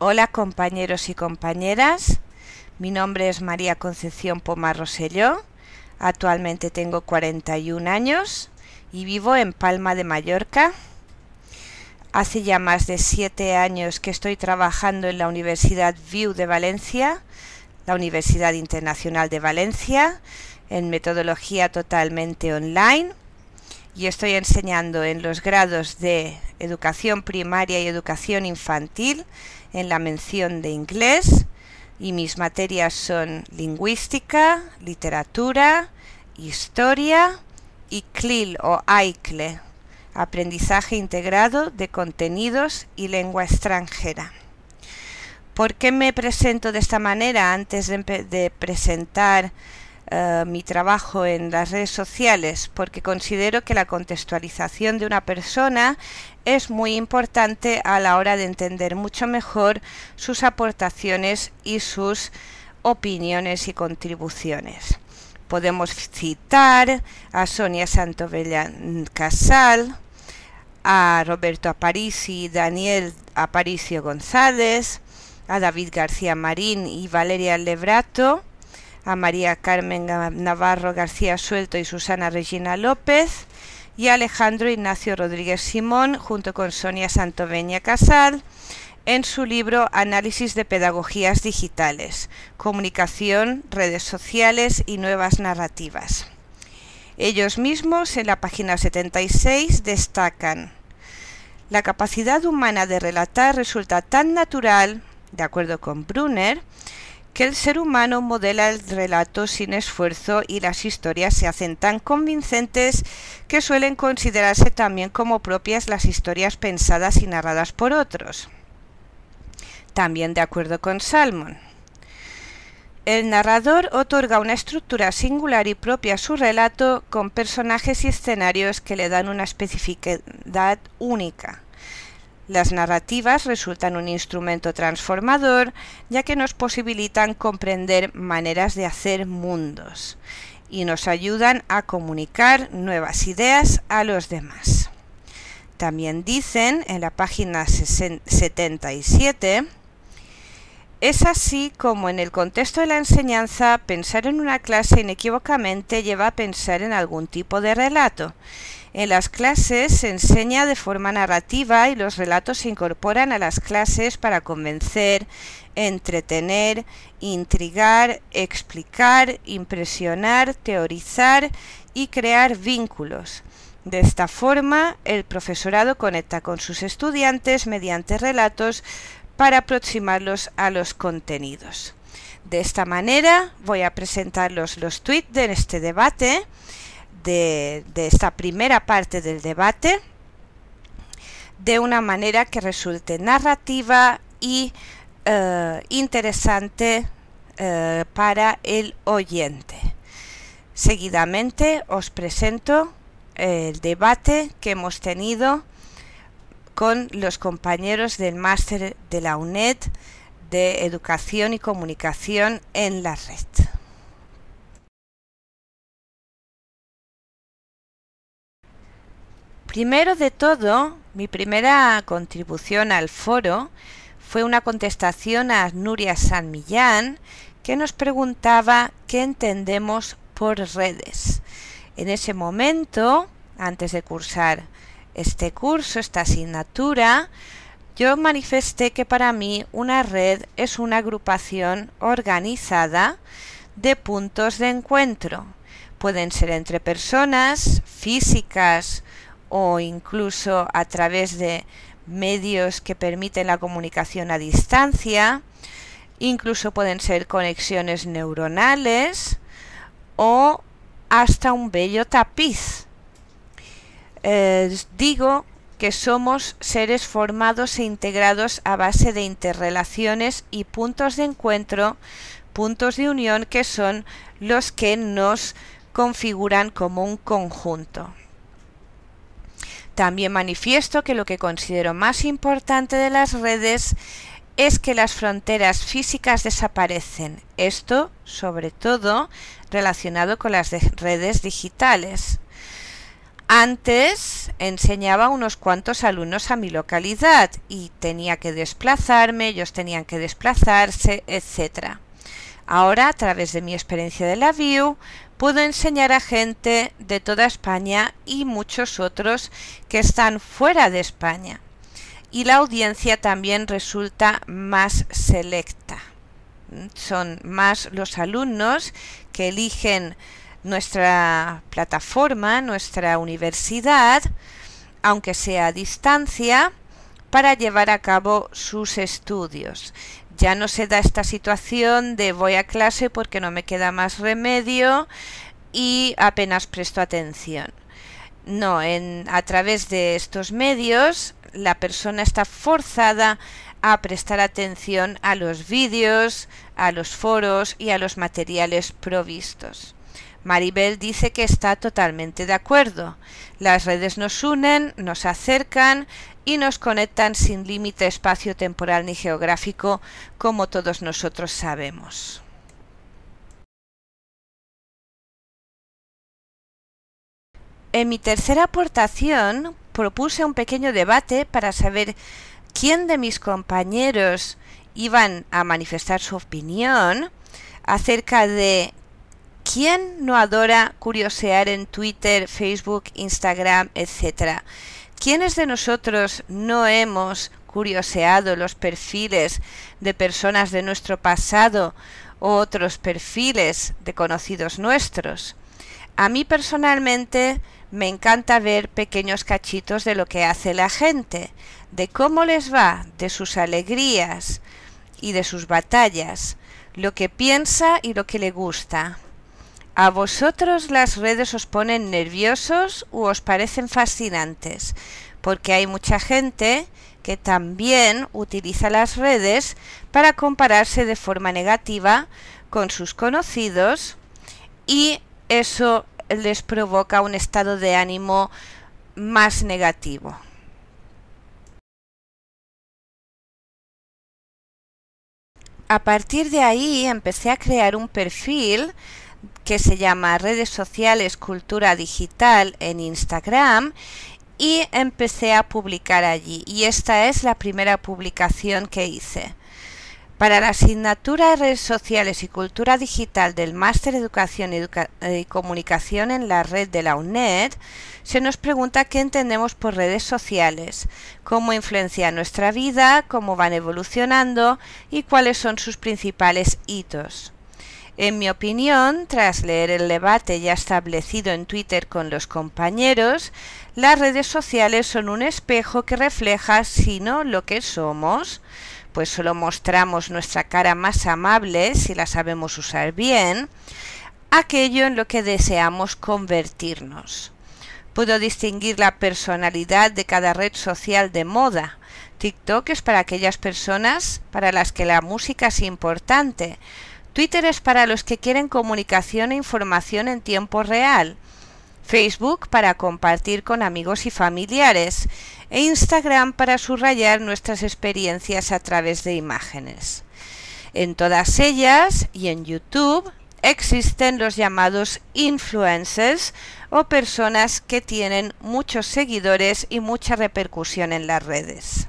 Hola compañeros y compañeras, mi nombre es María Concepción Pomar Roselló, actualmente tengo 41 años y vivo en Palma de Mallorca. Hace ya más de 7 años que estoy trabajando en la Universidad View de Valencia, la Universidad Internacional de Valencia, en metodología totalmente online y estoy enseñando en los grados de educación primaria y educación infantil en la mención de inglés y mis materias son lingüística, literatura, historia y CLIL o AICLE, aprendizaje integrado de contenidos y lengua extranjera. ¿Por qué me presento de esta manera antes de, de presentar eh, mi trabajo en las redes sociales porque considero que la contextualización de una persona es muy importante a la hora de entender mucho mejor sus aportaciones y sus opiniones y contribuciones. Podemos citar a Sonia santovella Casal, a Roberto Aparici, Daniel Aparicio González, a David García Marín y Valeria Lebrato, a María Carmen Navarro García Suelto y Susana Regina López y a Alejandro Ignacio Rodríguez Simón junto con Sonia Santoveña Casal en su libro Análisis de Pedagogías Digitales, Comunicación, Redes Sociales y Nuevas Narrativas. Ellos mismos en la página 76 destacan la capacidad humana de relatar resulta tan natural, de acuerdo con Brunner, que el ser humano modela el relato sin esfuerzo y las historias se hacen tan convincentes que suelen considerarse también como propias las historias pensadas y narradas por otros. También de acuerdo con Salmon. El narrador otorga una estructura singular y propia a su relato con personajes y escenarios que le dan una especificidad única. Las narrativas resultan un instrumento transformador, ya que nos posibilitan comprender maneras de hacer mundos y nos ayudan a comunicar nuevas ideas a los demás. También dicen en la página 77, es así como en el contexto de la enseñanza, pensar en una clase inequívocamente lleva a pensar en algún tipo de relato, en las clases se enseña de forma narrativa y los relatos se incorporan a las clases para convencer, entretener, intrigar, explicar, impresionar, teorizar y crear vínculos. De esta forma, el profesorado conecta con sus estudiantes mediante relatos para aproximarlos a los contenidos. De esta manera voy a presentarlos los tweets de este debate de, esta primera parte del debate de una manera que resulte narrativa y eh, interesante eh, para el oyente. Seguidamente os presento eh, el debate que hemos tenido con los compañeros del máster de la UNED de Educación y Comunicación en la Red. Primero de todo, mi primera contribución al foro fue una contestación a Nuria San Millán que nos preguntaba qué entendemos por redes. En ese momento, antes de cursar este curso, esta asignatura, yo manifesté que para mí una red es una agrupación organizada de puntos de encuentro. Pueden ser entre personas físicas o incluso a través de medios que permiten la comunicación a distancia, incluso pueden ser conexiones neuronales o hasta un bello tapiz. Eh, digo que somos seres formados e integrados a base de interrelaciones y puntos de encuentro, puntos de unión que son los que nos configuran como un conjunto. También manifiesto que lo que considero más importante de las redes es que las fronteras físicas desaparecen, esto sobre todo relacionado con las redes digitales. Antes enseñaba unos cuantos alumnos a mi localidad y tenía que desplazarme, ellos tenían que desplazarse, etc. Ahora, a través de mi experiencia de la VIEW, puedo enseñar a gente de toda España y muchos otros que están fuera de España. Y la audiencia también resulta más selecta. Mm, son más los alumnos que eligen nuestra plataforma, nuestra universidad, aunque sea a distancia, para llevar a cabo sus estudios ya no se da esta situación de voy a clase porque no me queda más remedio y apenas presto atención. No, en, a través de estos medios la persona está forzada a prestar atención a los vídeos, a los foros y a los materiales provistos. Maribel dice que está totalmente de acuerdo. Las redes nos unen, nos acercan y nos conectan sin límite espacio-temporal ni geográfico, como todos nosotros sabemos. En mi tercera aportación propuse un pequeño debate para saber quién de mis compañeros iban a manifestar su opinión acerca de quién no adora curiosear en Twitter, Facebook, Instagram, etc. ¿Quiénes de nosotros no hemos curioseado los perfiles de personas de nuestro pasado o otros perfiles de conocidos nuestros? A mí personalmente me encanta ver pequeños cachitos de lo que hace la gente, de cómo les va, de sus alegrías y de sus batallas, lo que piensa y lo que le gusta. ¿A vosotros las redes os ponen nerviosos o os parecen fascinantes? Porque hay mucha gente que también utiliza las redes para compararse de forma negativa con sus conocidos y eso les provoca un estado de ánimo más negativo. A partir de ahí empecé a crear un perfil que se llama Redes Sociales Cultura Digital en Instagram y empecé a publicar allí. Y esta es la primera publicación que hice. Para la asignatura de redes sociales y cultura digital del Máster Educación y, y eh, Comunicación en la red de la UNED, se nos pregunta qué entendemos por redes sociales, cómo influencia nuestra vida, cómo van evolucionando y cuáles son sus principales hitos. En mi opinión, tras leer el debate ya establecido en Twitter con los compañeros, las redes sociales son un espejo que refleja, si no lo que somos, pues solo mostramos nuestra cara más amable si la sabemos usar bien, aquello en lo que deseamos convertirnos. Puedo distinguir la personalidad de cada red social de moda. TikTok es para aquellas personas para las que la música es importante, Twitter es para los que quieren comunicación e información en tiempo real. Facebook para compartir con amigos y familiares e Instagram para subrayar nuestras experiencias a través de imágenes. En todas ellas y en YouTube existen los llamados influencers o personas que tienen muchos seguidores y mucha repercusión en las redes.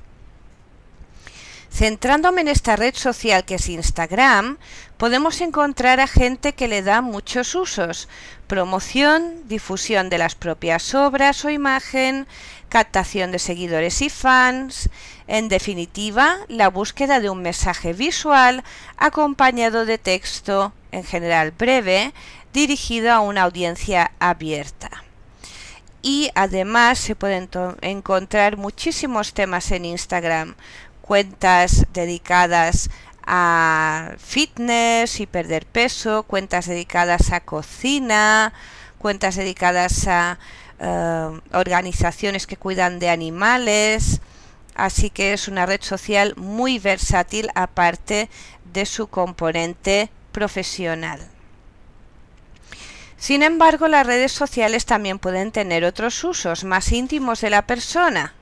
Centrándome en esta red social que es Instagram, podemos encontrar a gente que le da muchos usos. Promoción, difusión de las propias obras o imagen, captación de seguidores y fans, en definitiva, la búsqueda de un mensaje visual acompañado de texto, en general breve, dirigido a una audiencia abierta. Y además se pueden encontrar muchísimos temas en Instagram, cuentas dedicadas a a fitness y perder peso, cuentas dedicadas a cocina, cuentas dedicadas a eh, organizaciones que cuidan de animales. Así que es una red social muy versátil aparte de su componente profesional. Sin embargo, las redes sociales también pueden tener otros usos más íntimos de la persona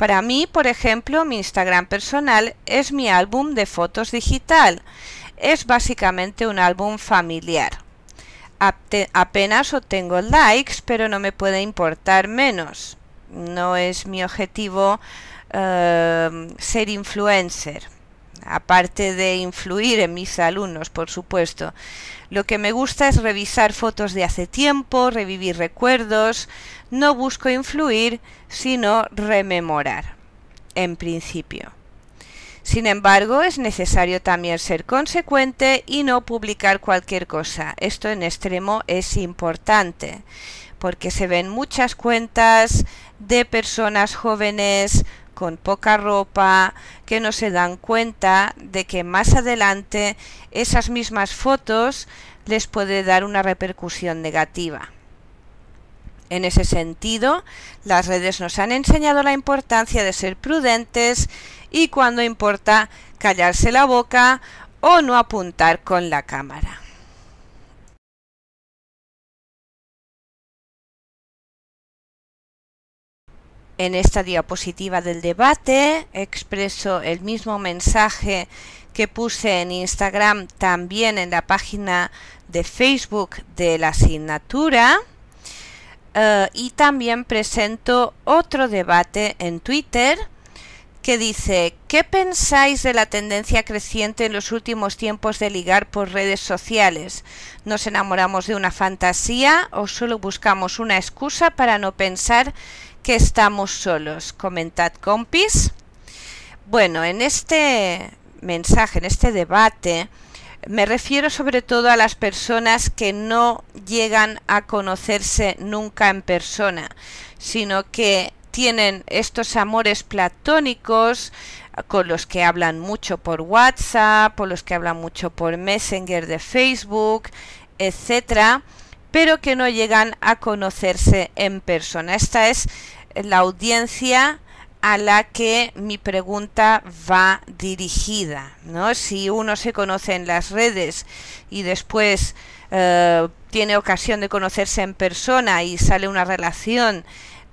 para mí, por ejemplo, mi Instagram personal es mi álbum de fotos digital. Es básicamente un álbum familiar. apenas obtengo likes, pero no me puede importar menos. No es mi objetivo eh, ser influencer aparte de influir en mis alumnos, por supuesto. Lo que me gusta es revisar fotos de hace tiempo, revivir recuerdos. No busco influir, sino rememorar, en principio. Sin embargo, es necesario también ser consecuente y no publicar cualquier cosa. Esto en extremo es importante, porque se ven muchas cuentas de personas jóvenes con poca ropa, que no se dan cuenta de que más adelante esas mismas fotos les puede dar una repercusión negativa. En ese sentido, las redes nos han enseñado la importancia de ser prudentes y cuando importa callarse la boca o no apuntar con la cámara. En esta diapositiva del debate expreso el mismo mensaje que puse en Instagram, también en la página de Facebook de la asignatura. Eh, y también presento otro debate en Twitter que dice, ¿qué pensáis de la tendencia creciente en los últimos tiempos de ligar por redes sociales? ¿Nos enamoramos de una fantasía o solo buscamos una excusa para no pensar que estamos solos. Comentad, compis. Bueno, en este mensaje, en este debate, me refiero sobre todo a las personas que no llegan a conocerse nunca en persona, sino que tienen estos amores platónicos con los que hablan mucho por WhatsApp, por los que hablan mucho por Messenger de Facebook, etcétera pero que no llegan a conocerse en persona. Esta es la audiencia a la que mi pregunta va dirigida. ¿no? Si uno se conoce en las redes y después eh, tiene ocasión de conocerse en persona y sale una relación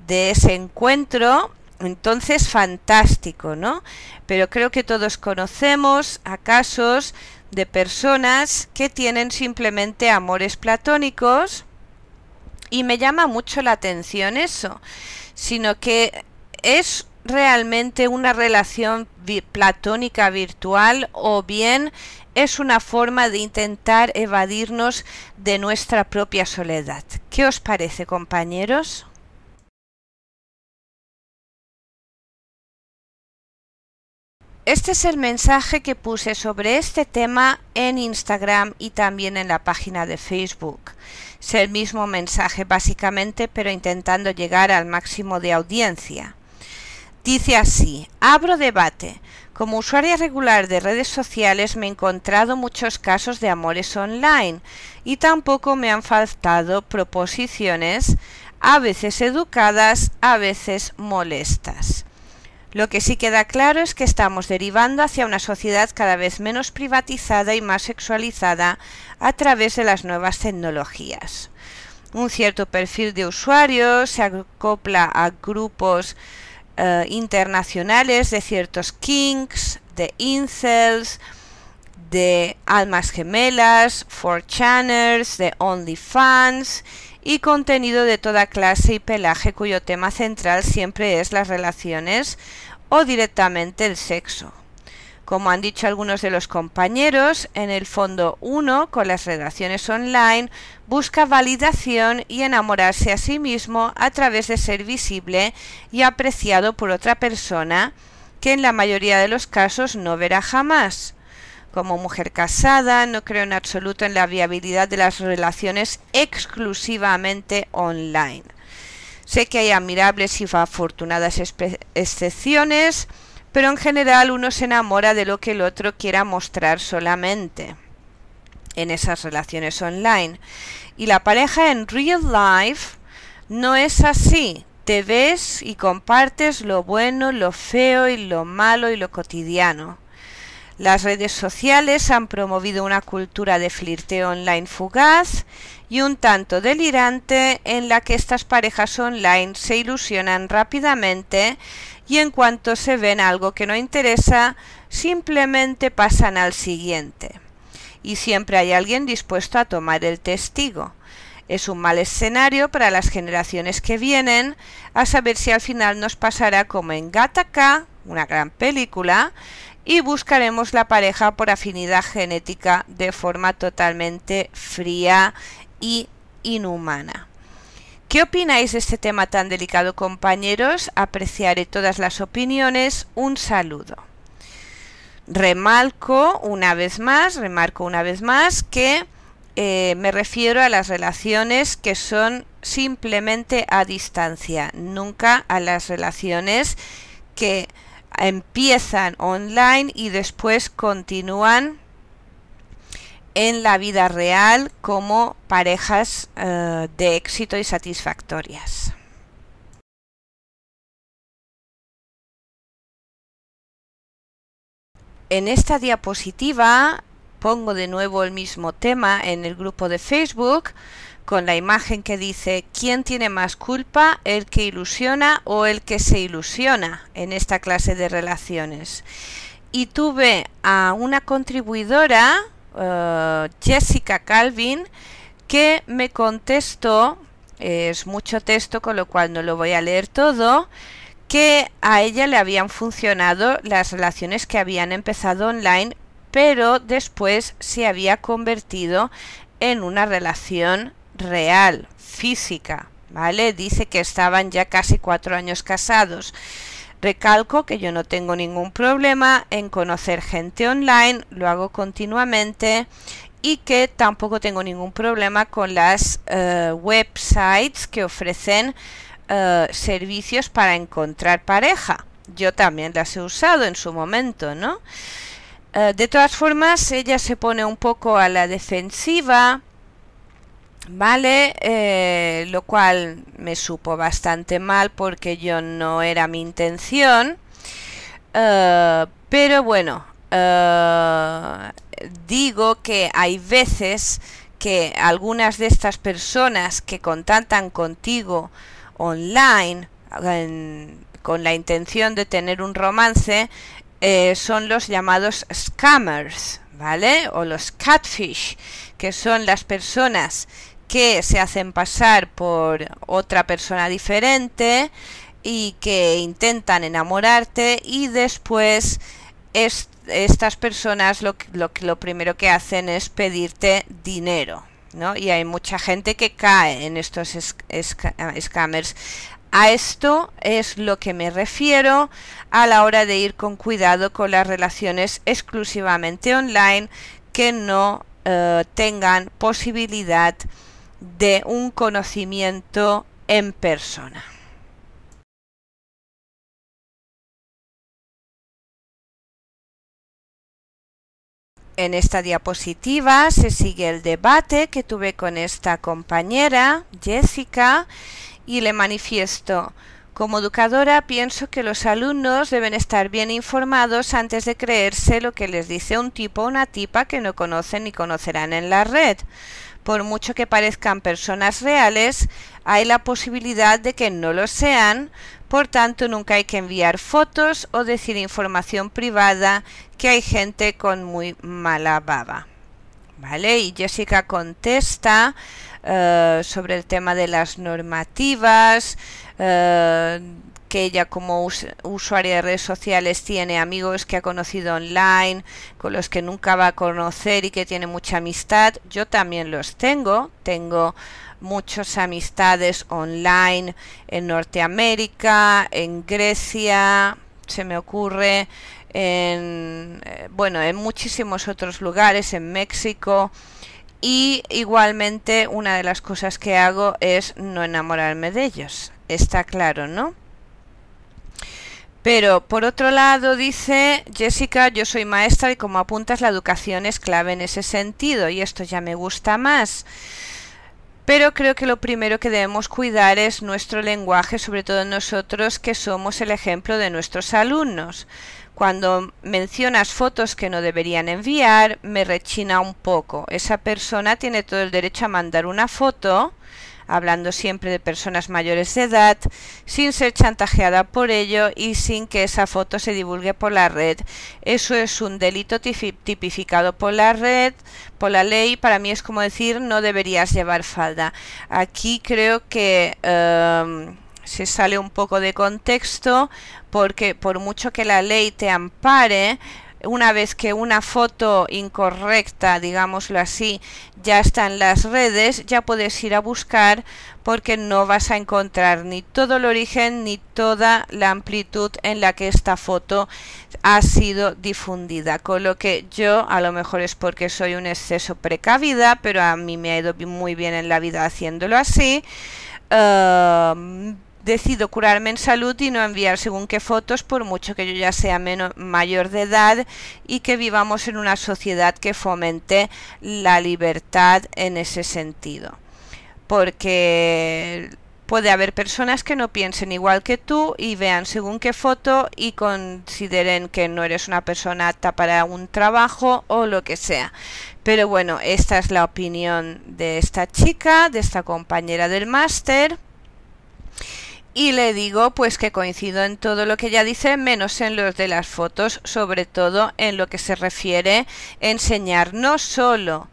de ese encuentro, entonces, fantástico, ¿no? Pero creo que todos conocemos a casos de personas que tienen simplemente amores platónicos y me llama mucho la atención eso, sino que es realmente una relación platónica virtual o bien es una forma de intentar evadirnos de nuestra propia soledad. ¿Qué os parece, compañeros? Este es el mensaje que puse sobre este tema en Instagram y también en la página de Facebook. Es el mismo mensaje básicamente, pero intentando llegar al máximo de audiencia. Dice así, abro debate. Como usuaria regular de redes sociales me he encontrado muchos casos de amores online y tampoco me han faltado proposiciones, a veces educadas, a veces molestas. Lo que sí queda claro es que estamos derivando hacia una sociedad cada vez menos privatizada y más sexualizada a través de las nuevas tecnologías. Un cierto perfil de usuarios se acopla a grupos eh, internacionales de ciertos kinks, de incels, de almas gemelas, 4chaners, de OnlyFans y contenido de toda clase y pelaje cuyo tema central siempre es las relaciones o directamente el sexo. Como han dicho algunos de los compañeros, en el fondo uno, con las relaciones online, busca validación y enamorarse a sí mismo a través de ser visible y apreciado por otra persona que en la mayoría de los casos no verá jamás como mujer casada, no creo en absoluto en la viabilidad de las relaciones exclusivamente online. Sé que hay admirables y afortunadas excepciones, pero en general uno se enamora de lo que el otro quiera mostrar solamente en esas relaciones online. Y la pareja en real life no es así. Te ves y compartes lo bueno, lo feo y lo malo y lo cotidiano. Las redes sociales han promovido una cultura de flirteo online fugaz y un tanto delirante en la que estas parejas online se ilusionan rápidamente y en cuanto se ven algo que no interesa, simplemente pasan al siguiente. Y siempre hay alguien dispuesto a tomar el testigo. Es un mal escenario para las generaciones que vienen, a saber si al final nos pasará como en Gataca, una gran película, y buscaremos la pareja por afinidad genética de forma totalmente fría y inhumana. ¿Qué opináis de este tema tan delicado, compañeros? Apreciaré todas las opiniones. Un saludo. Remarco una vez más, remarco una vez más que eh, me refiero a las relaciones que son simplemente a distancia, nunca a las relaciones que empiezan online y después continúan en la vida real como parejas eh, de éxito y satisfactorias. En esta diapositiva pongo de nuevo el mismo tema en el grupo de Facebook con la imagen que dice ¿quién tiene más culpa, el que ilusiona o el que se ilusiona en esta clase de relaciones? Y tuve a una contribuidora, eh, Jessica Calvin, que me contestó, es mucho texto con lo cual no lo voy a leer todo, que a ella le habían funcionado las relaciones que habían empezado online, pero después se había convertido en una relación real, física, ¿vale? Dice que estaban ya casi cuatro años casados. Recalco que yo no tengo ningún problema en conocer gente online, lo hago continuamente y que tampoco tengo ningún problema con las eh, websites que ofrecen eh, servicios para encontrar pareja. Yo también las he usado en su momento, ¿no? Eh, de todas formas, ella se pone un poco a la defensiva ¿vale? Eh, lo cual me supo bastante mal porque yo no era mi intención. Eh, pero bueno, eh, digo que hay veces que algunas de estas personas que contactan contigo online con la intención de tener un romance son los llamados scammers, ¿vale? O los catfish, que son las personas que se hacen pasar por otra persona diferente y que intentan enamorarte y después estas personas lo, lo, primero que hacen es pedirte dinero. ¿No? Y hay mucha gente que cae en estos scammers. A esto es lo que me refiero a la hora de ir con cuidado con las relaciones exclusivamente online que no eh, tengan posibilidad de un conocimiento en persona. En esta diapositiva se sigue el debate que tuve con esta compañera, Jessica, y le manifiesto, como educadora pienso que los alumnos deben estar bien informados antes de creerse lo que les dice un tipo o una tipa que no conocen ni conocerán en la red por mucho que parezcan personas reales, hay la posibilidad de que no lo sean, por tanto nunca hay que enviar fotos o decir información privada que hay gente con muy mala baba. ¿Vale? Y Jessica contesta eh, sobre el tema de las normativas, eh, que ella como usuaria de redes sociales tiene amigos que ha conocido online, con los que nunca va a conocer y que tiene mucha amistad. Yo también los tengo, tengo muchas amistades online en Norteamérica, en Grecia, se me ocurre, en, eh, bueno, en muchísimos otros lugares, en México. Y igualmente una de las cosas que hago es no enamorarme de ellos está claro, ¿no? Pero, por otro lado, dice Jessica, yo soy maestra y como apuntas, la educación es clave en ese sentido y esto ya me gusta más. Pero creo que lo primero que debemos cuidar es nuestro lenguaje, sobre todo nosotros que somos el ejemplo de nuestros alumnos. Cuando mencionas fotos que no deberían enviar, me rechina un poco. Esa persona tiene todo el derecho a mandar una foto hablando siempre de personas mayores de edad, sin ser chantajeada por ello y sin que esa foto se divulgue por la red. Eso es un delito tipificado por la red, por la ley. Para mí es como decir no deberías llevar falda. Aquí creo que... Em, se sale un poco de contexto porque por mucho que la ley te ampare, una vez que una foto incorrecta, digámoslo así, ya está en las redes, ya puedes ir a buscar porque no vas a encontrar ni todo el origen ni toda la amplitud en la que esta foto ha sido difundida. Con lo que yo, a lo mejor es porque soy un exceso precavida, pero a mí me ha ido muy bien en la vida haciéndolo así. Em, decido curarme en salud y no enviar según qué fotos por mucho que yo ya sea menos, mayor de edad y que vivamos en una sociedad que fomente la libertad en ese sentido. Porque puede haber personas que no piensen igual que tú y vean según qué foto y consideren que no eres una persona apta para un trabajo o lo que sea. Pero bueno, esta es la opinión de esta chica, de esta compañera del máster y le digo pues que coincido en todo lo que ella dice menos en los de las fotos sobre todo en lo que se refiere a enseñar no solo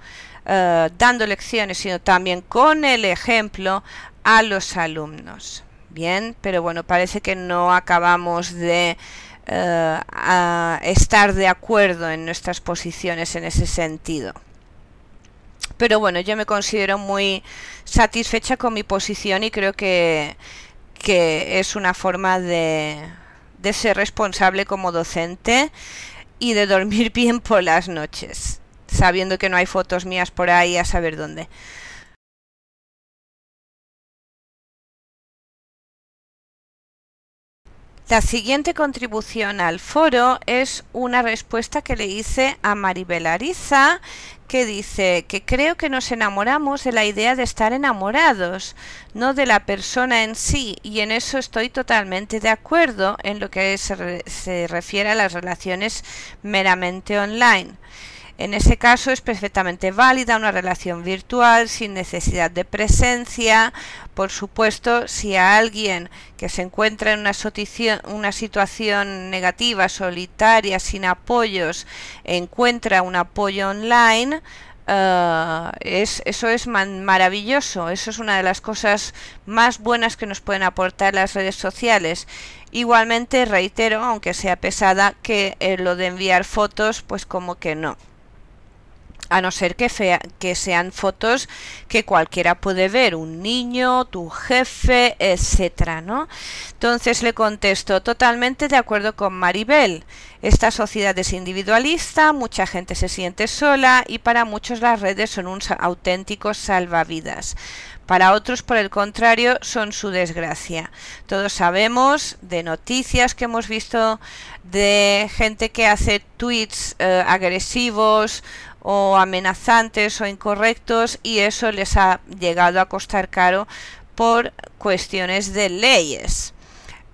eh, dando lecciones sino también con el ejemplo a los alumnos bien pero bueno parece que no acabamos de eh, estar de acuerdo en nuestras posiciones en ese sentido pero bueno yo me considero muy satisfecha con mi posición y creo que que es una forma de, de ser responsable como docente y de dormir bien por las noches, sabiendo que no hay fotos mías por ahí a saber dónde. La siguiente contribución al foro es una respuesta que le hice a Maribel Ariza, que dice que creo que nos enamoramos de la idea de estar enamorados, no de la persona en sí, y en eso estoy totalmente de acuerdo en lo que se, refiere a las relaciones meramente online. En ese caso es perfectamente válida una relación virtual sin necesidad de presencia. Por supuesto, si a alguien que se encuentra en una, situación negativa, solitaria, sin apoyos, encuentra un apoyo online, eh, eso es maravilloso, eso es una de las cosas más buenas que nos pueden aportar las redes sociales. Igualmente reitero, aunque sea pesada, que eh, lo de enviar fotos, pues como que no a no ser que, que, sean fotos que cualquiera puede ver, un niño, tu jefe, etcétera, ¿no? Entonces le contesto, totalmente de acuerdo con Maribel. Esta sociedad es individualista, mucha gente se siente sola y para muchos las redes son un auténtico salvavidas. Para otros, por el contrario, son su desgracia. Todos sabemos de noticias que hemos visto de gente que hace tweets eh, agresivos o amenazantes o incorrectos y eso les ha llegado a costar caro por cuestiones de leyes.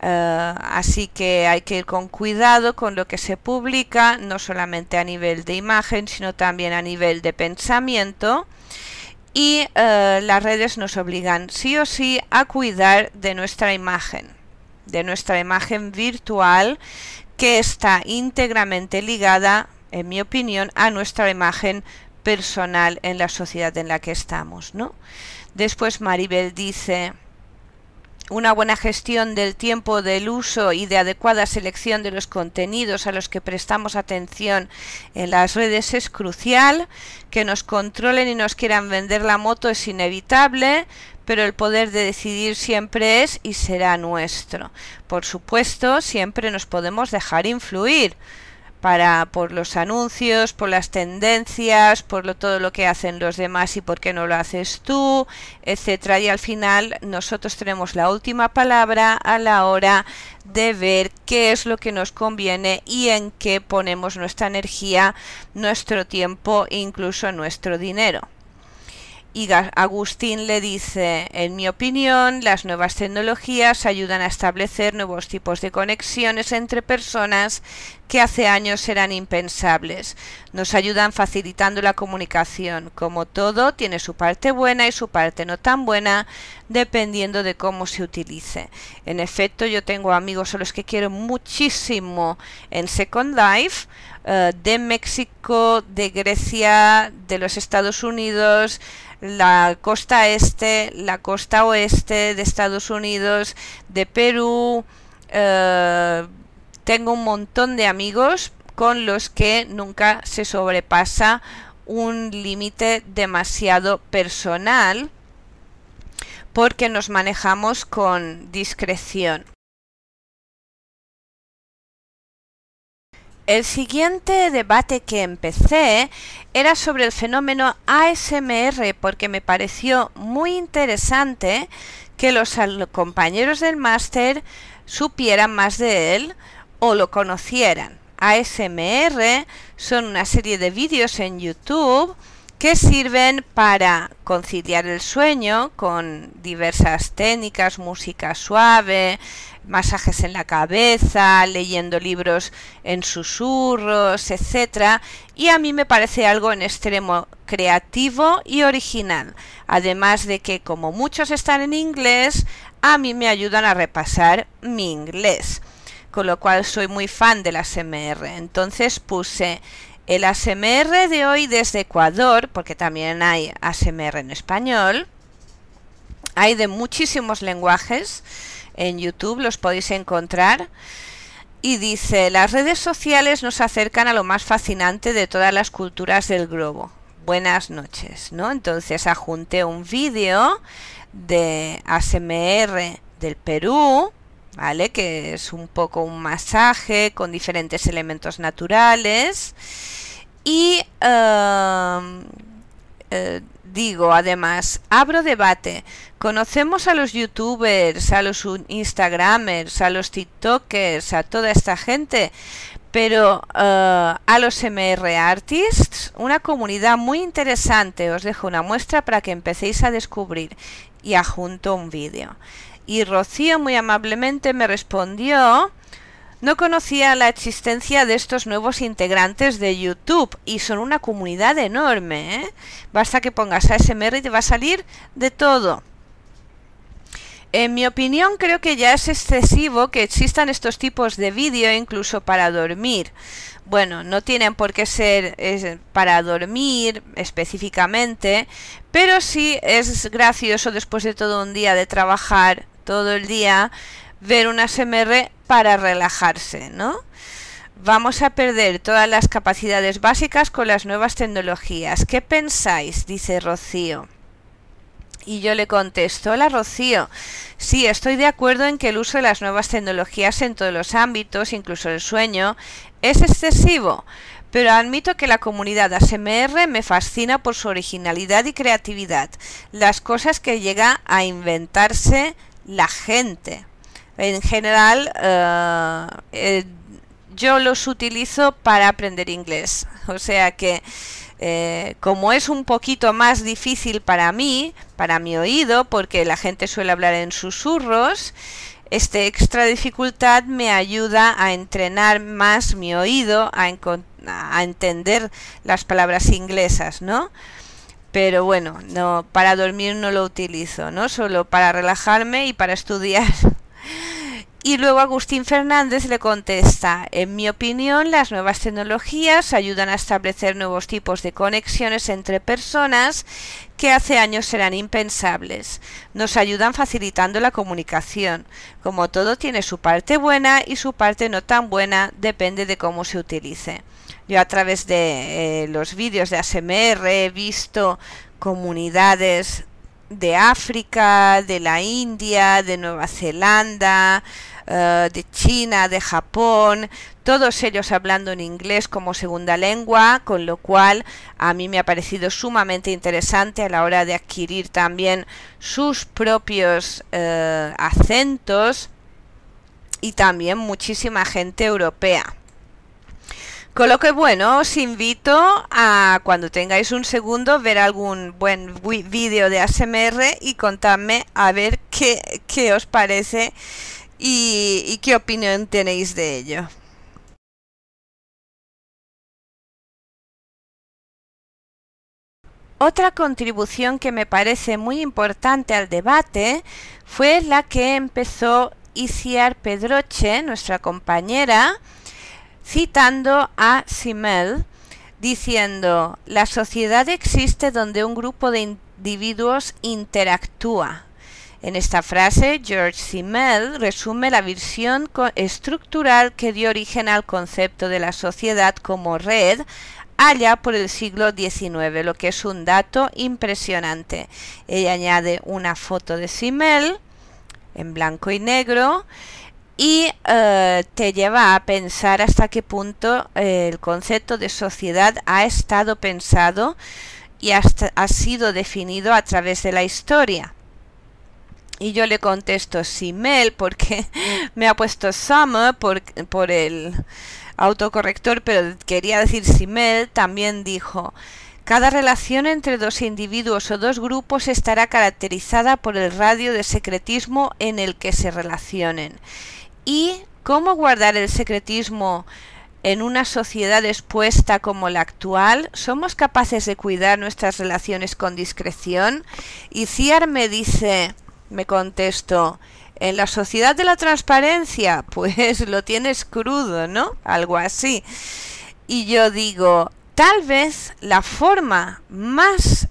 Eh, así que hay que ir con cuidado con lo que se publica, no solamente a nivel de imagen, sino también a nivel de pensamiento. Y eh, las redes nos obligan sí o sí a cuidar de nuestra imagen, de nuestra imagen virtual que está íntegramente ligada en mi opinión, a nuestra imagen personal en la sociedad en la que estamos, ¿no? Después Maribel dice una buena gestión del tiempo del uso y de adecuada selección de los contenidos a los que prestamos atención en las redes es crucial. Que nos controlen y nos quieran vender la moto es inevitable, pero el poder de decidir siempre es y será nuestro. Por supuesto, siempre nos podemos dejar influir para por los anuncios, por las tendencias, por todo lo que hacen los demás y por qué no lo haces tú, etcétera. Y al final nosotros tenemos la última palabra a la hora de ver qué es lo que nos conviene y en qué ponemos nuestra energía, nuestro tiempo, incluso nuestro dinero y Agustín le dice, en mi opinión, las nuevas tecnologías ayudan a establecer nuevos tipos de conexiones entre personas que hace años eran impensables. Nos ayudan facilitando la comunicación. Como todo, tiene su parte buena y su parte no tan buena, dependiendo de cómo se utilice. En efecto, yo tengo amigos a los que quiero muchísimo en Second Life, eh, de México, de Grecia, de los Estados Unidos, la costa este, la costa oeste de Estados Unidos, de Perú. Eh, tengo un montón de amigos con los que nunca se sobrepasa un límite demasiado personal porque nos manejamos con discreción. El siguiente debate que empecé era sobre el fenómeno ASMR porque me pareció muy interesante que los compañeros del máster supieran más de él o lo conocieran. ASMR son una serie de vídeos en YouTube que sirven para conciliar el sueño con diversas técnicas, música suave, masajes en la cabeza, leyendo libros en susurros, etcétera, y a mí me parece algo en extremo creativo y original. Además de que como muchos están en inglés, a mí me ayudan a repasar mi inglés, con lo cual soy muy fan del ASMR. Entonces puse el ASMR de hoy desde Ecuador, porque también hay ASMR en español. Hay de muchísimos lenguajes en YouTube, los podéis encontrar. Y dice, las redes sociales nos acercan a lo más fascinante de todas las culturas del globo. Buenas noches, ¿no? Entonces ajunté un vídeo de ASMR del Perú, ¿vale? Que es un poco un masaje con diferentes elementos naturales. Y... Em, eh, digo, además, abro debate. Conocemos a los youtubers, a los instagramers, a los tiktokers, a toda esta gente, pero eh, a los MR Artists, una comunidad muy interesante. Os dejo una muestra para que empecéis a descubrir y adjunto un vídeo. Y Rocío muy amablemente me respondió no conocía la existencia de estos nuevos integrantes de YouTube y son una comunidad enorme. ¿eh? Basta que pongas ASMR y te va a salir de todo. En mi opinión creo que ya es excesivo que existan estos tipos de vídeo incluso para dormir. Bueno, no tienen por qué ser para dormir específicamente, pero sí es gracioso después de todo un día de trabajar todo el día ver una SMR para relajarse, ¿no? Vamos a perder todas las capacidades básicas con las nuevas tecnologías. ¿Qué pensáis? Dice Rocío. Y yo le contesto, hola Rocío, sí, estoy de acuerdo en que el uso de las nuevas tecnologías en todos los ámbitos, incluso el sueño, es excesivo, pero admito que la comunidad ASMR me fascina por su originalidad y creatividad, las cosas que llega a inventarse la gente en general eh, eh, yo los utilizo para aprender inglés. O sea que eh, como es un poquito más difícil para mí, para mi oído, porque la gente suele hablar en susurros, este extra dificultad me ayuda a entrenar más mi oído, a, a entender las palabras inglesas, ¿no? pero bueno, no para dormir no lo utilizo, ¿no? Solo para relajarme y para estudiar. Y luego Agustín Fernández le contesta, en mi opinión, las nuevas tecnologías ayudan a establecer nuevos tipos de conexiones entre personas que hace años eran impensables. Nos ayudan facilitando la comunicación. Como todo tiene su parte buena y su parte no tan buena, depende de cómo se utilice. Yo a través de eh, los vídeos de ASMR he visto comunidades de África, de la India, de Nueva Zelanda, eh, de China, de Japón, todos ellos hablando en inglés como segunda lengua, con lo cual a mí me ha parecido sumamente interesante a la hora de adquirir también sus propios eh, acentos y también muchísima gente europea. Con lo que bueno, os invito a cuando tengáis un segundo ver algún buen vídeo de ASMR y contadme a ver qué, qué os parece y, qué opinión tenéis de ello. Otra contribución que me parece muy importante al debate fue la que empezó Isiar Pedroche, nuestra compañera, citando a Simmel, diciendo, la sociedad existe donde un grupo de individuos interactúa, en esta frase, George Simmel resume la visión estructural que dio origen al concepto de la sociedad como red allá por el siglo XIX, lo que es un dato impresionante. Ella añade una foto de Simmel en blanco y negro y eh, te lleva a pensar hasta qué punto eh, el concepto de sociedad ha estado pensado y ha sido definido a través de la historia. Y yo le contesto Simel porque me ha puesto Summer por, por el autocorrector, pero quería decir Simel. También dijo, cada relación entre dos individuos o dos grupos estará caracterizada por el radio de secretismo en el que se relacionen. Y cómo guardar el secretismo en una sociedad expuesta como la actual, ¿somos capaces de cuidar nuestras relaciones con discreción? Y Ciar me dice, me contesto: en la sociedad de la transparencia, pues lo tienes crudo, ¿no? Algo así. Y yo digo, tal vez la forma más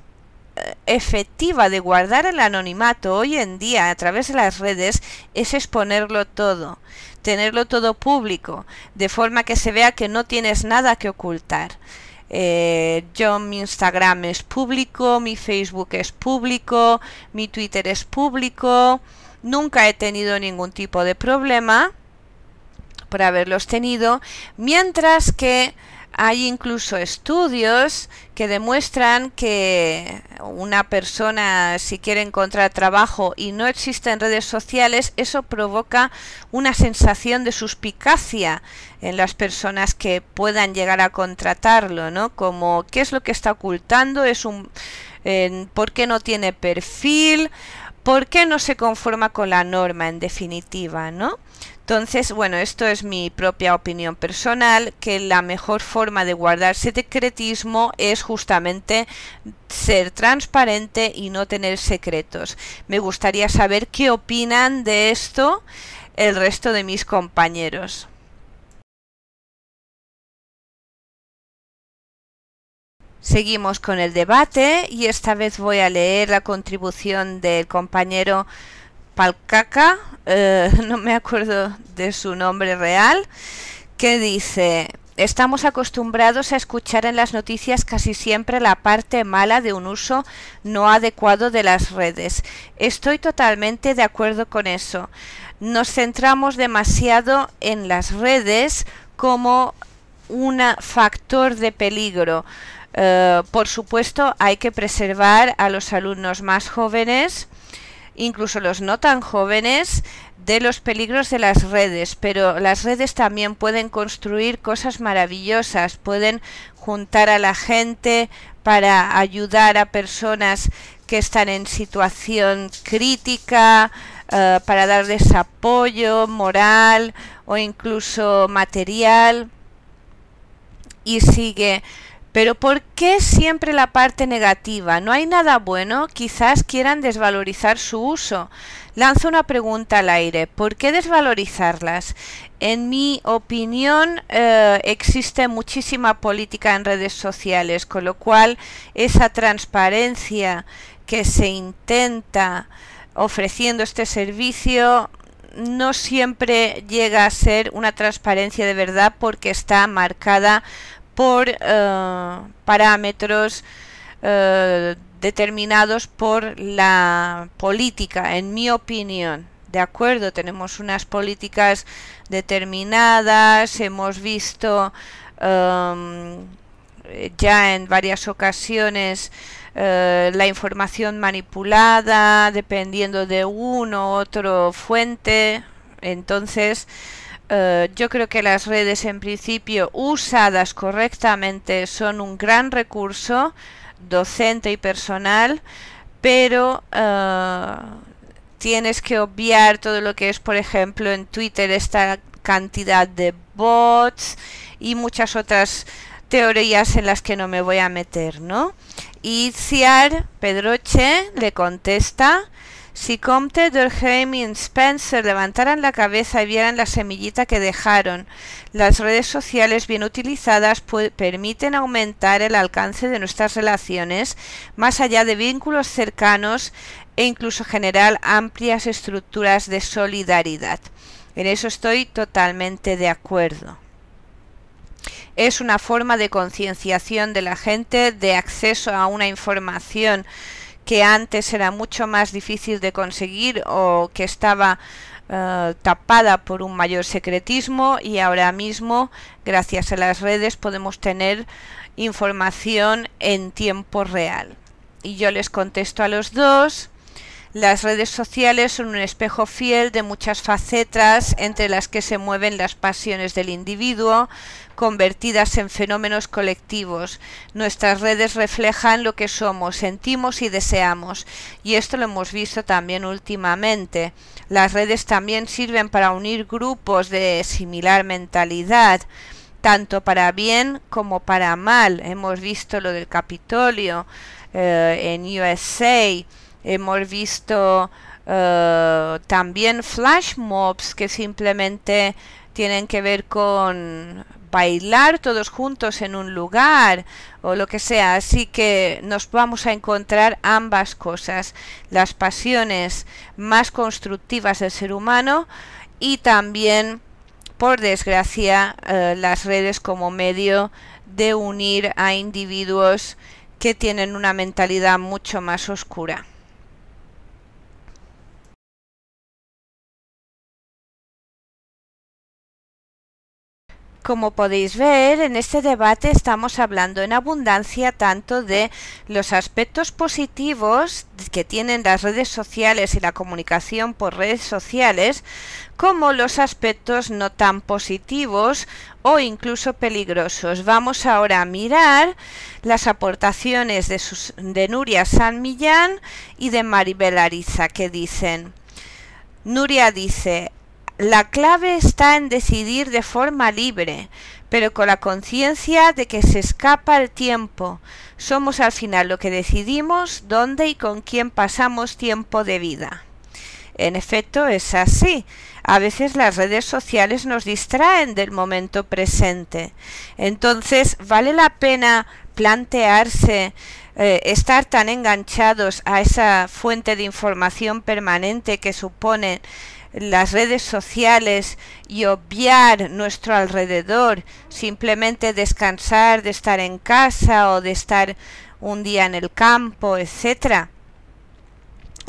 eh, efectiva de guardar el anonimato hoy en día a través de las redes es exponerlo todo, tenerlo todo público, de forma que se vea que no tienes nada que ocultar. Eh, yo mi Instagram es público, mi Facebook es público, mi Twitter es público. Nunca he tenido ningún tipo de problema por haberlos tenido. Mientras que hay incluso estudios que demuestran que una persona si quiere encontrar trabajo y no existe en redes sociales, eso provoca una sensación de suspicacia en las personas que puedan llegar a contratarlo, ¿no? Como qué es lo que está ocultando, es un por qué no tiene perfil, por qué no se conforma con la norma en definitiva, ¿no? Entonces, bueno, esto es mi propia opinión personal, que la mejor forma de guardarse secretismo es justamente ser transparente y no tener secretos. Me gustaría saber qué opinan de esto el resto de mis compañeros. Seguimos con el debate y esta vez voy a leer la contribución del compañero Palcaca eh, no me acuerdo de su nombre real, que dice, estamos acostumbrados a escuchar en las noticias casi siempre la parte mala de un uso no adecuado de las redes. Estoy totalmente de acuerdo con eso. Nos centramos demasiado en las redes como un factor de peligro. Eh, por supuesto, hay que preservar a los alumnos más jóvenes incluso los no tan jóvenes, de los peligros de las redes, pero las redes también pueden construir cosas maravillosas, pueden juntar a la gente para ayudar a personas que están en situación crítica, eh, para darles apoyo moral o incluso material. Y sigue pero ¿por qué siempre la parte negativa? ¿No hay nada bueno? Quizás quieran desvalorizar su uso. Lanzo una pregunta al aire. ¿Por qué desvalorizarlas? En mi opinión, eh, existe muchísima política en redes sociales, con lo cual esa transparencia que se intenta ofreciendo este servicio no siempre llega a ser una transparencia de verdad porque está marcada por eh, parámetros eh, determinados por la política, en mi opinión. De acuerdo, tenemos unas políticas determinadas, hemos visto em, ya en varias ocasiones eh, la información manipulada dependiendo de uno u otro fuente. Entonces, eh, yo creo que las redes en principio usadas correctamente son un gran recurso docente y personal, pero eh, tienes que obviar todo lo que es, por ejemplo, en Twitter esta cantidad de bots y muchas otras teorías en las que no me voy a meter, ¿no? Y Ciar Pedroche le contesta si Comte, Durkheim y Spencer levantaran la cabeza y vieran la semillita que dejaron, las redes sociales bien utilizadas permiten aumentar el alcance de nuestras relaciones más allá de vínculos cercanos e incluso generar amplias estructuras de solidaridad. En eso estoy totalmente de acuerdo es una forma de concienciación de la gente, de acceso a una información que antes era mucho más difícil de conseguir o que estaba eh, tapada por un mayor secretismo y ahora mismo gracias a las redes podemos tener información en tiempo real. Y yo les contesto a los dos. Las redes sociales son un espejo fiel de muchas facetas entre las que se mueven las pasiones del individuo, convertidas en fenómenos colectivos. Nuestras redes reflejan lo que somos, sentimos y deseamos. Y esto lo hemos visto también últimamente. Las redes también sirven para unir grupos de similar mentalidad tanto para bien como para mal. Hemos visto lo del Capitolio eh, en USA, hemos visto eh, también flash mobs que simplemente tienen que ver con bailar todos juntos en un lugar o lo que sea. Así que nos vamos a encontrar ambas cosas, las pasiones más constructivas del ser humano y también, por desgracia, eh, las redes como medio de unir a individuos que tienen una mentalidad mucho más oscura. Como podéis ver, en este debate estamos hablando en abundancia tanto de los aspectos positivos que tienen las redes sociales y la comunicación por redes sociales, como los aspectos no tan positivos o incluso peligrosos. Vamos ahora a mirar las aportaciones de, Nuria San Millán y de Maribel Ariza que dicen... Nuria dice, la clave está en decidir de forma libre, pero con la conciencia de que se escapa el tiempo. Somos al final lo que decidimos, dónde y con quién pasamos tiempo de vida. En efecto, es así. A veces las redes sociales nos distraen del momento presente. Entonces, ¿vale la pena plantearse eh, estar tan enganchados a esa fuente de información permanente que supone las redes sociales y obviar nuestro alrededor, simplemente descansar de estar en casa o de estar un día en el campo, etcétera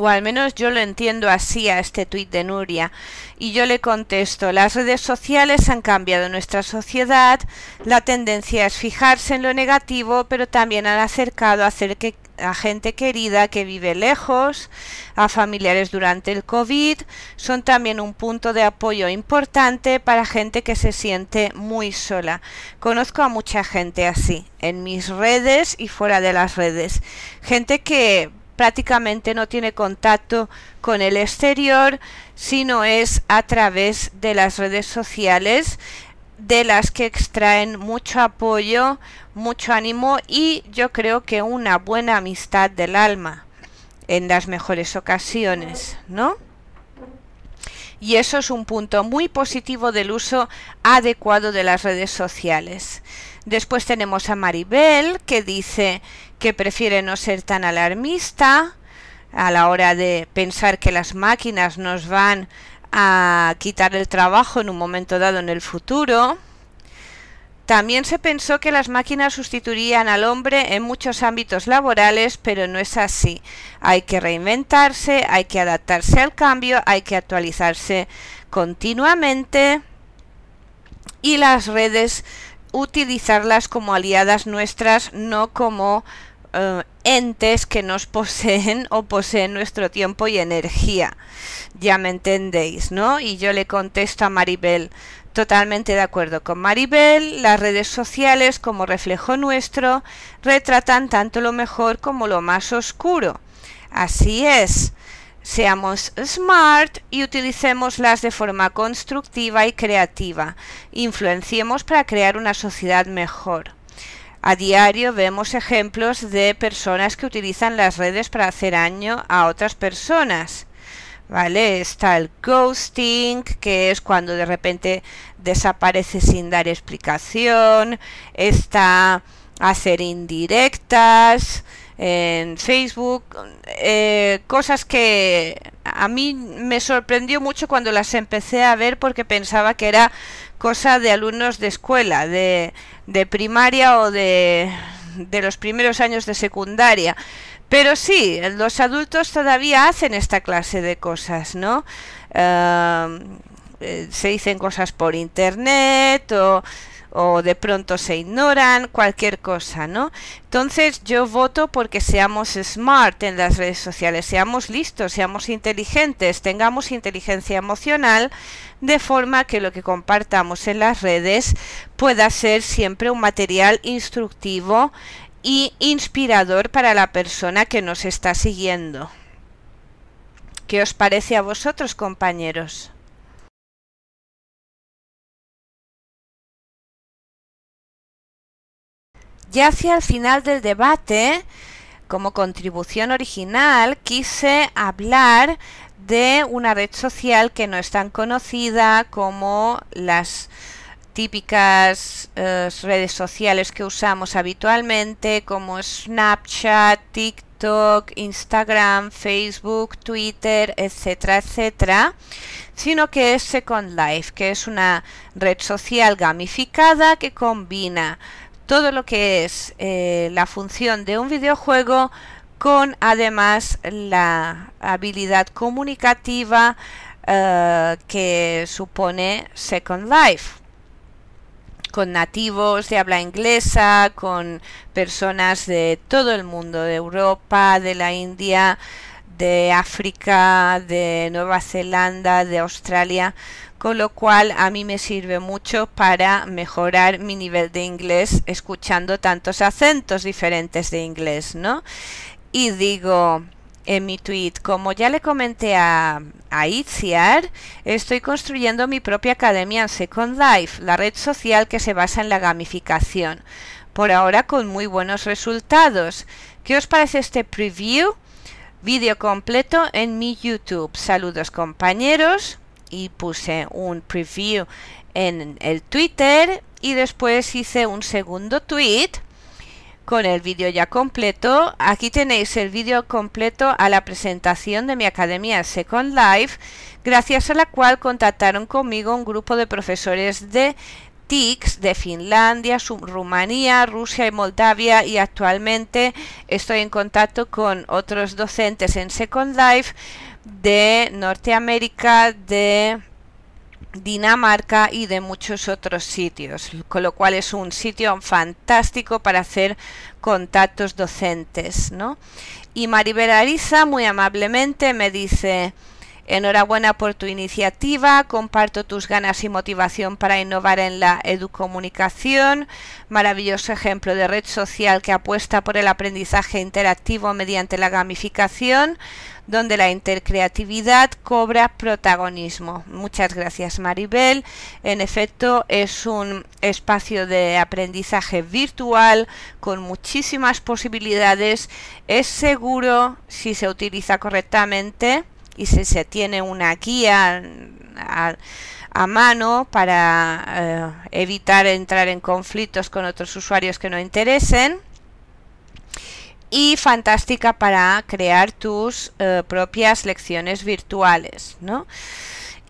o al menos yo lo entiendo así a este tuit de Nuria, y yo le contesto, las redes sociales han cambiado nuestra sociedad, la tendencia es fijarse en lo negativo, pero también han acercado a hacer que a gente querida que vive lejos, a familiares durante el COVID, son también un punto de apoyo importante para gente que se siente muy sola. Conozco a mucha gente así, en mis redes y fuera de las redes. Gente que prácticamente no tiene contacto con el exterior, sino es a través de las redes sociales de las que extraen mucho apoyo, mucho ánimo y yo creo que una buena amistad del alma en las mejores ocasiones, ¿no? Y eso es un punto muy positivo del uso adecuado de las redes sociales. Después tenemos a Maribel que dice que prefiere no ser tan alarmista a la hora de pensar que las máquinas nos van a quitar el trabajo en un momento dado en el futuro. También se pensó que las máquinas sustituirían al hombre en muchos ámbitos laborales, pero no es así. Hay que reinventarse, hay que adaptarse al cambio, hay que actualizarse continuamente y las redes utilizarlas como aliadas nuestras, no como eh, entes que nos poseen o poseen nuestro tiempo y energía. Ya me entendéis, ¿no? Y yo le contesto a Maribel, totalmente de acuerdo con Maribel, las redes sociales como reflejo nuestro retratan tanto lo mejor como lo más oscuro. Así es. Seamos smart y utilicémoslas de forma constructiva y creativa. Influenciemos para crear una sociedad mejor. A diario vemos ejemplos de personas que utilizan las redes para hacer daño a otras personas. ¿Vale? Está el ghosting, que es cuando de repente desaparece sin dar explicación. Está hacer indirectas en Facebook, eh, cosas que a mí me sorprendió mucho cuando las empecé a ver porque pensaba que era cosa de alumnos de escuela, de, de primaria o de, de los primeros años de secundaria. Pero sí, los adultos todavía hacen esta clase de cosas, ¿no? Ah, eh, se dicen cosas por internet o o de pronto se ignoran, cualquier cosa, ¿no? Entonces yo voto porque seamos smart en las redes sociales, seamos listos, seamos inteligentes, tengamos inteligencia emocional, de forma que lo que compartamos en las redes pueda ser siempre un material instructivo y inspirador para la persona que nos está siguiendo. ¿Qué os parece a vosotros, compañeros? Ya hacia el final del debate, como contribución original, quise hablar de una red social que no es tan conocida como las típicas eh, redes sociales que usamos habitualmente como Snapchat, TikTok, Instagram, Facebook, Twitter, etcétera, etcétera, sino que es Second Life, que es una red social gamificada que combina todo lo que es eh, la función de un videojuego con además la habilidad comunicativa eh, que supone Second Life con nativos de habla inglesa, con personas de todo el mundo, de Europa, de la India, de África, de Nueva Zelanda, de Australia con lo cual a mí me sirve mucho para mejorar mi nivel de inglés escuchando tantos acentos diferentes de inglés, ¿no? Y digo en mi tweet, como ya le comenté a, a Itziar, estoy construyendo mi propia academia en Second Life, la red social que se basa en la gamificación, por ahora con muy buenos resultados. ¿Qué os parece este preview? Vídeo completo en mi YouTube. Saludos compañeros y puse un preview en el Twitter y después hice un segundo tweet con el vídeo ya completo. Aquí tenéis el vídeo completo a la presentación de mi academia Second Life, gracias a la cual contactaron conmigo un grupo de profesores de TICS de Finlandia, Rumanía, Rusia y Moldavia y actualmente estoy en contacto con otros docentes en Second Life de Norteamérica, de Dinamarca y de muchos otros sitios, con lo cual es un sitio fantástico para hacer contactos docentes, ¿no? Y Maribel Ariza muy amablemente me dice, Enhorabuena por tu iniciativa, comparto tus ganas y motivación para innovar en la educomunicación, maravilloso ejemplo de red social que apuesta por el aprendizaje interactivo mediante la gamificación, donde la intercreatividad cobra protagonismo. Muchas gracias Maribel. En efecto, es un espacio de aprendizaje virtual con muchísimas posibilidades. Es seguro si se utiliza correctamente y se, se tiene una guía a, mano para eh, evitar entrar en conflictos con otros usuarios que no interesen y fantástica para crear tus eh, propias lecciones virtuales, ¿no?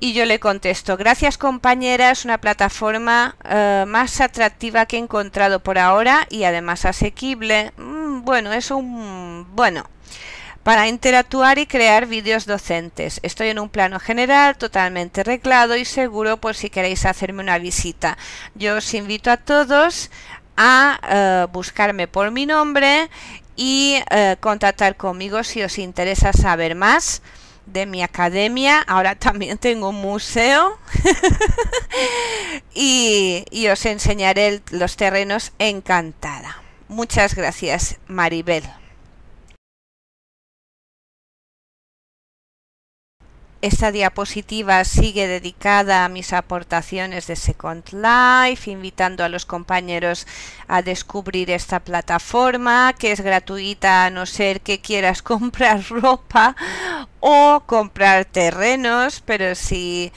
Y yo le contesto, gracias compañera, es una plataforma eh, más atractiva que he encontrado por ahora y además asequible. Mm, bueno, es un... bueno, para interactuar y crear vídeos docentes. Estoy en un plano general, totalmente arreglado y seguro por si queréis hacerme una visita. Yo os invito a todos a eh, buscarme por mi nombre y eh, contactar conmigo si os interesa saber más de mi academia. Ahora también tengo un museo y, y, os enseñaré los terrenos encantada. Muchas gracias, Maribel. Esta diapositiva sigue dedicada a mis aportaciones de Second Life, invitando a los compañeros a descubrir esta plataforma que es gratuita a no ser que quieras comprar ropa o comprar terrenos, pero si...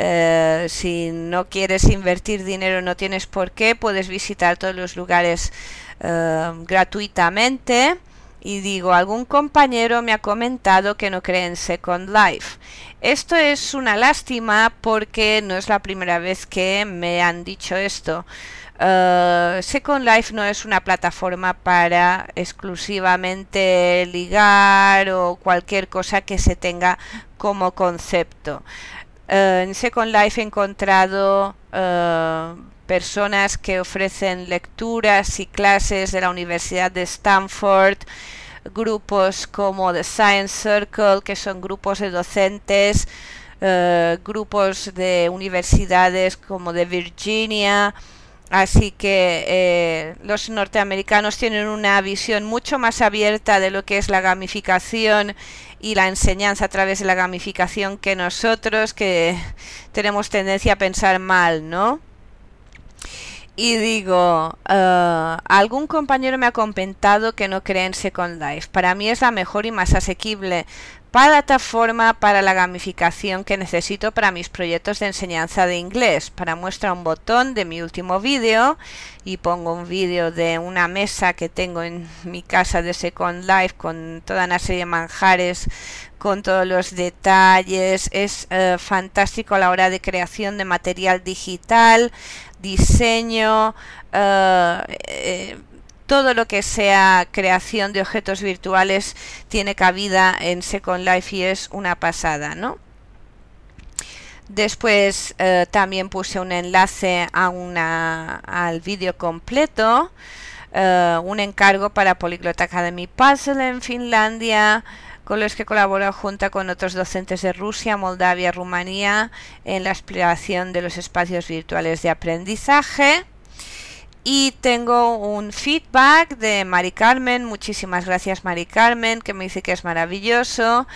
Eh, si no quieres invertir dinero, no tienes por qué, puedes visitar todos los lugares eh, gratuitamente y digo, algún compañero me ha comentado que no cree en Second Life. Esto es una lástima porque no es la primera vez que me han dicho esto. Eh, Second Life no es una plataforma para exclusivamente ligar o cualquier cosa que se tenga como concepto. Eh, en Second Life he encontrado eh, personas que ofrecen lecturas y clases de la Universidad de Stanford, grupos como The Science Circle, que son grupos de docentes, eh, grupos de universidades como de Virginia. Así que eh, los norteamericanos tienen una visión mucho más abierta de lo que es la gamificación y la enseñanza a través de la gamificación que nosotros, que tenemos tendencia a pensar mal, ¿no? y digo, ah, algún compañero me ha comentado que no cree en Second Life. Para mí es la mejor y más asequible plataforma para la gamificación que necesito para mis proyectos de enseñanza de inglés. Para muestra un botón de mi último vídeo y pongo un vídeo de una mesa que tengo en mi casa de Second Life con toda una serie de manjares, con todos los detalles. Es eh, fantástico a la hora de creación de material digital diseño, eh, eh, todo lo que sea creación de objetos virtuales tiene cabida en Second Life y es una pasada, Después eh, también puse un enlace a una, al vídeo completo, un encargo para Polyglot Academy Puzzle en Finlandia, con los que colaboró junto con otros docentes de Rusia, Moldavia, Rumanía en la exploración de los espacios virtuales de aprendizaje. Y tengo un feedback de Mari Carmen. Muchísimas gracias Mari Carmen, que me dice que es maravilloso.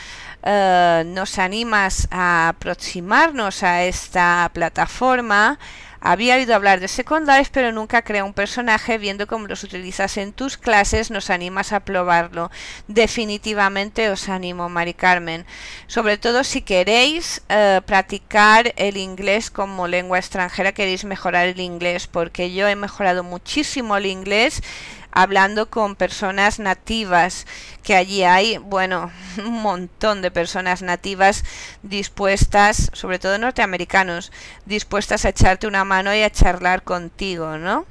Eh, nos animas a aproximarnos a esta plataforma había oído hablar de secundarios, pero nunca crea un personaje. Viendo cómo los utilizas en tus clases, nos animas a probarlo. Definitivamente os animo, Mari Carmen. Sobre todo si queréis eh, practicar el inglés como lengua extranjera, queréis mejorar el inglés, porque yo he mejorado muchísimo el inglés hablando con personas nativas, que allí hay, bueno, un montón de personas nativas dispuestas, sobre todo norteamericanos, dispuestas a echarte una mano y a charlar contigo, ¿no?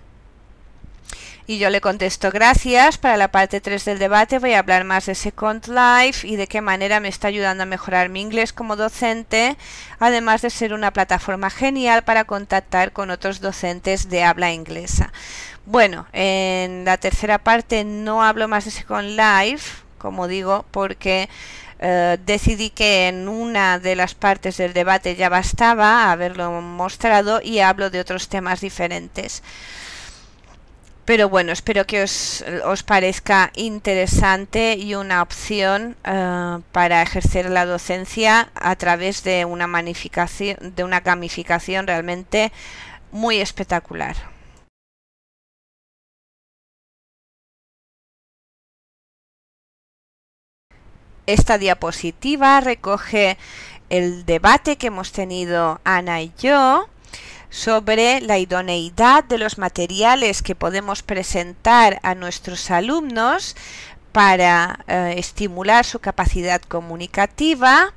Y yo le contesto, gracias, para la parte 3 del debate voy a hablar más de Second Life y de qué manera me está ayudando a mejorar mi inglés como docente, además de ser una plataforma genial para contactar con otros docentes de habla inglesa. Bueno, en la tercera parte no hablo más de Second Life, como digo, porque eh, decidí que en una de las partes del debate ya bastaba haberlo mostrado y hablo de otros temas diferentes. Pero bueno, espero que os, os parezca interesante y una opción eh, para ejercer la docencia a través de de una gamificación realmente muy espectacular. Esta diapositiva recoge el debate que hemos tenido Ana y yo sobre la idoneidad de los materiales que podemos presentar a nuestros alumnos para eh, estimular su capacidad comunicativa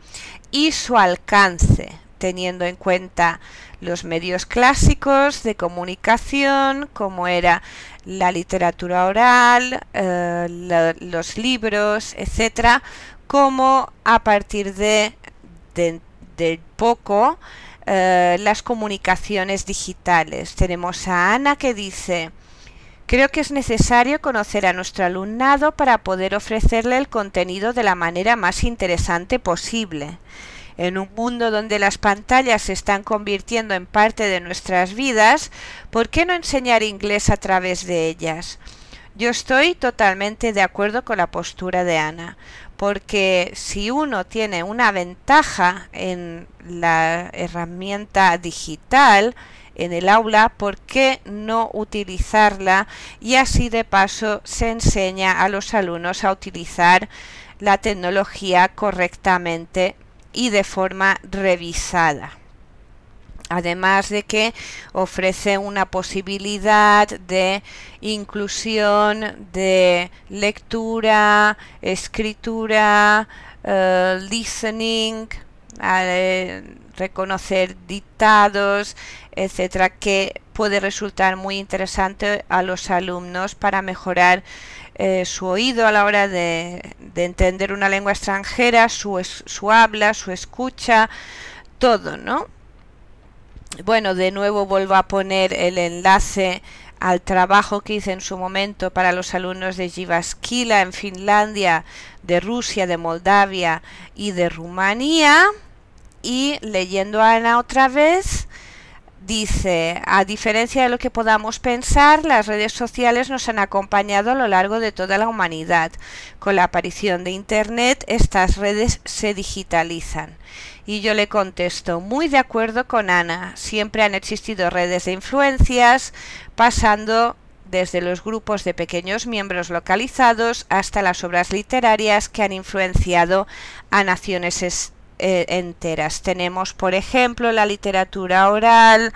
y su alcance, teniendo en cuenta los medios clásicos de comunicación, como era la literatura oral, eh, los libros, etcétera, cómo a partir de, poco eh, las comunicaciones digitales. Tenemos a Ana que dice, creo que es necesario conocer a nuestro alumnado para poder ofrecerle el contenido de la manera más interesante posible. En un mundo donde las pantallas se están convirtiendo en parte de nuestras vidas, ¿por qué no enseñar inglés a través de ellas? Yo estoy totalmente de acuerdo con la postura de Ana porque si uno tiene una ventaja en la herramienta digital, en el aula, ¿por qué no utilizarla? Y así de paso se enseña a los alumnos a utilizar la tecnología correctamente y de forma revisada además de que ofrece una posibilidad de inclusión de lectura, escritura, eh, listening, eh, reconocer dictados, etcétera, que puede resultar muy interesante a los alumnos para mejorar eh, su oído a la hora de, entender una lengua extranjera, su, su habla, su escucha, todo, ¿no? bueno, de nuevo vuelvo a poner el enlace al trabajo que hice en su momento para los alumnos de Yivaskila en Finlandia, de Rusia, de Moldavia y de Rumanía. Y leyendo a Ana otra vez, Dice, a diferencia de lo que podamos pensar, las redes sociales nos han acompañado a lo largo de toda la humanidad. Con la aparición de Internet, estas redes se digitalizan. Y yo le contesto, muy de acuerdo con Ana, siempre han existido redes de influencias, pasando desde los grupos de pequeños miembros localizados hasta las obras literarias que han influenciado a naciones eh, enteras. Tenemos, por ejemplo, la literatura oral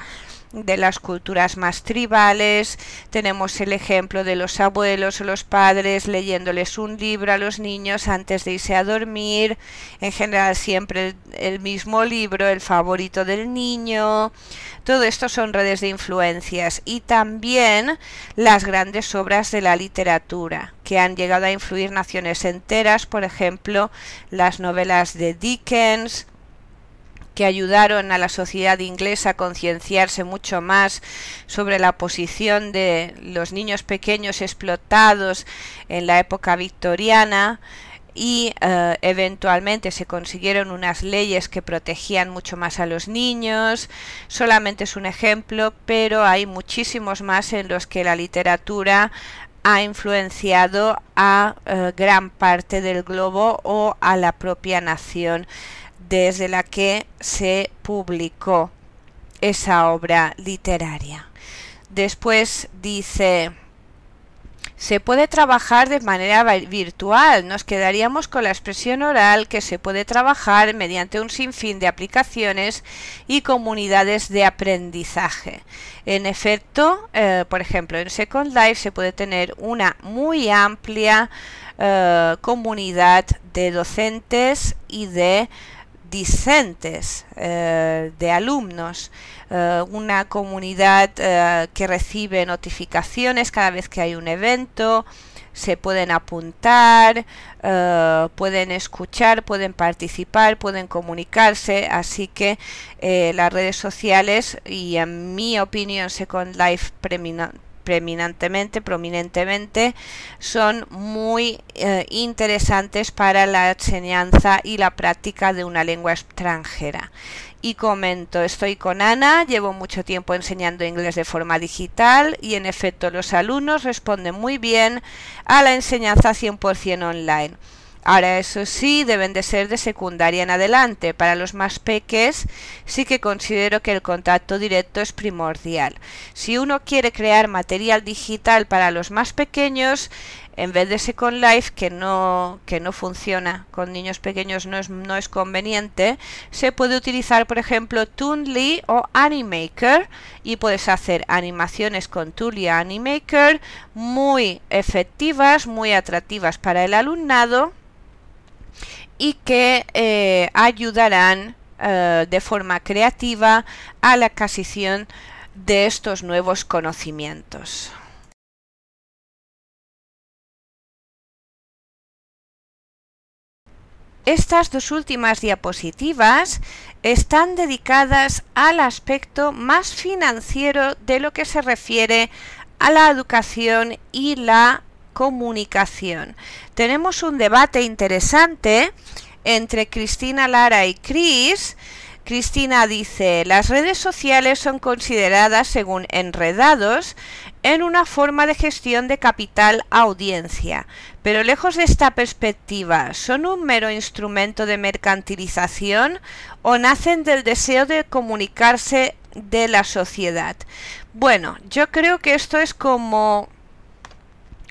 de las culturas más tribales, tenemos el ejemplo de los abuelos o los padres leyéndoles un libro a los niños antes de irse a dormir, en general siempre el mismo libro, el favorito del niño, todo esto son redes de influencias y también las grandes obras de la literatura que han llegado a influir naciones enteras, por ejemplo, las novelas de Dickens, que ayudaron a la sociedad inglesa a concienciarse mucho más sobre la posición de los niños pequeños explotados en la época victoriana y eh, eventualmente se consiguieron unas leyes que protegían mucho más a los niños. Solamente es un ejemplo, pero hay muchísimos más en los que la literatura ha influenciado a eh, gran parte del globo o a la propia nación desde la que se publicó esa obra literaria. Después dice se puede trabajar de manera virtual. Nos quedaríamos con la expresión oral que se puede trabajar mediante un sinfín de aplicaciones y comunidades de aprendizaje. En efecto, eh, por ejemplo, en Second Life se puede tener una muy amplia eh, comunidad de docentes y de discentes eh, de alumnos, eh, una comunidad eh, que recibe notificaciones cada vez que hay un evento, se pueden apuntar, pueden escuchar, pueden participar, pueden comunicarse, así que las redes sociales y en mi opinión Second Life preeminentemente, prominentemente, son muy eh, interesantes para la enseñanza y la práctica de una lengua extranjera. Y comento, estoy con Ana, llevo mucho tiempo enseñando inglés de forma digital y en efecto los alumnos responden muy bien a la enseñanza 100% online. Ahora eso sí, deben de ser de secundaria en adelante. Para los más peques sí que considero que el contacto directo es primordial. Si uno quiere crear material digital para los más pequeños, en vez de Second Life, que no, que no funciona con niños pequeños, no es, conveniente, se puede utilizar, por ejemplo, Toonly o Animaker y puedes hacer animaciones con Toonly Animaker muy efectivas, muy atractivas para el alumnado y que eh, ayudarán eh, de forma creativa a la adquisición de estos nuevos conocimientos. Estas dos últimas diapositivas están dedicadas al aspecto más financiero de lo que se refiere a la educación y la comunicación. Tenemos un debate interesante entre Cristina Lara y Cris. Cristina dice, las redes sociales son consideradas, según enredados, en una forma de gestión de capital audiencia, pero lejos de esta perspectiva, ¿son un mero instrumento de mercantilización o nacen del deseo de comunicarse de la sociedad? Bueno, yo creo que esto es como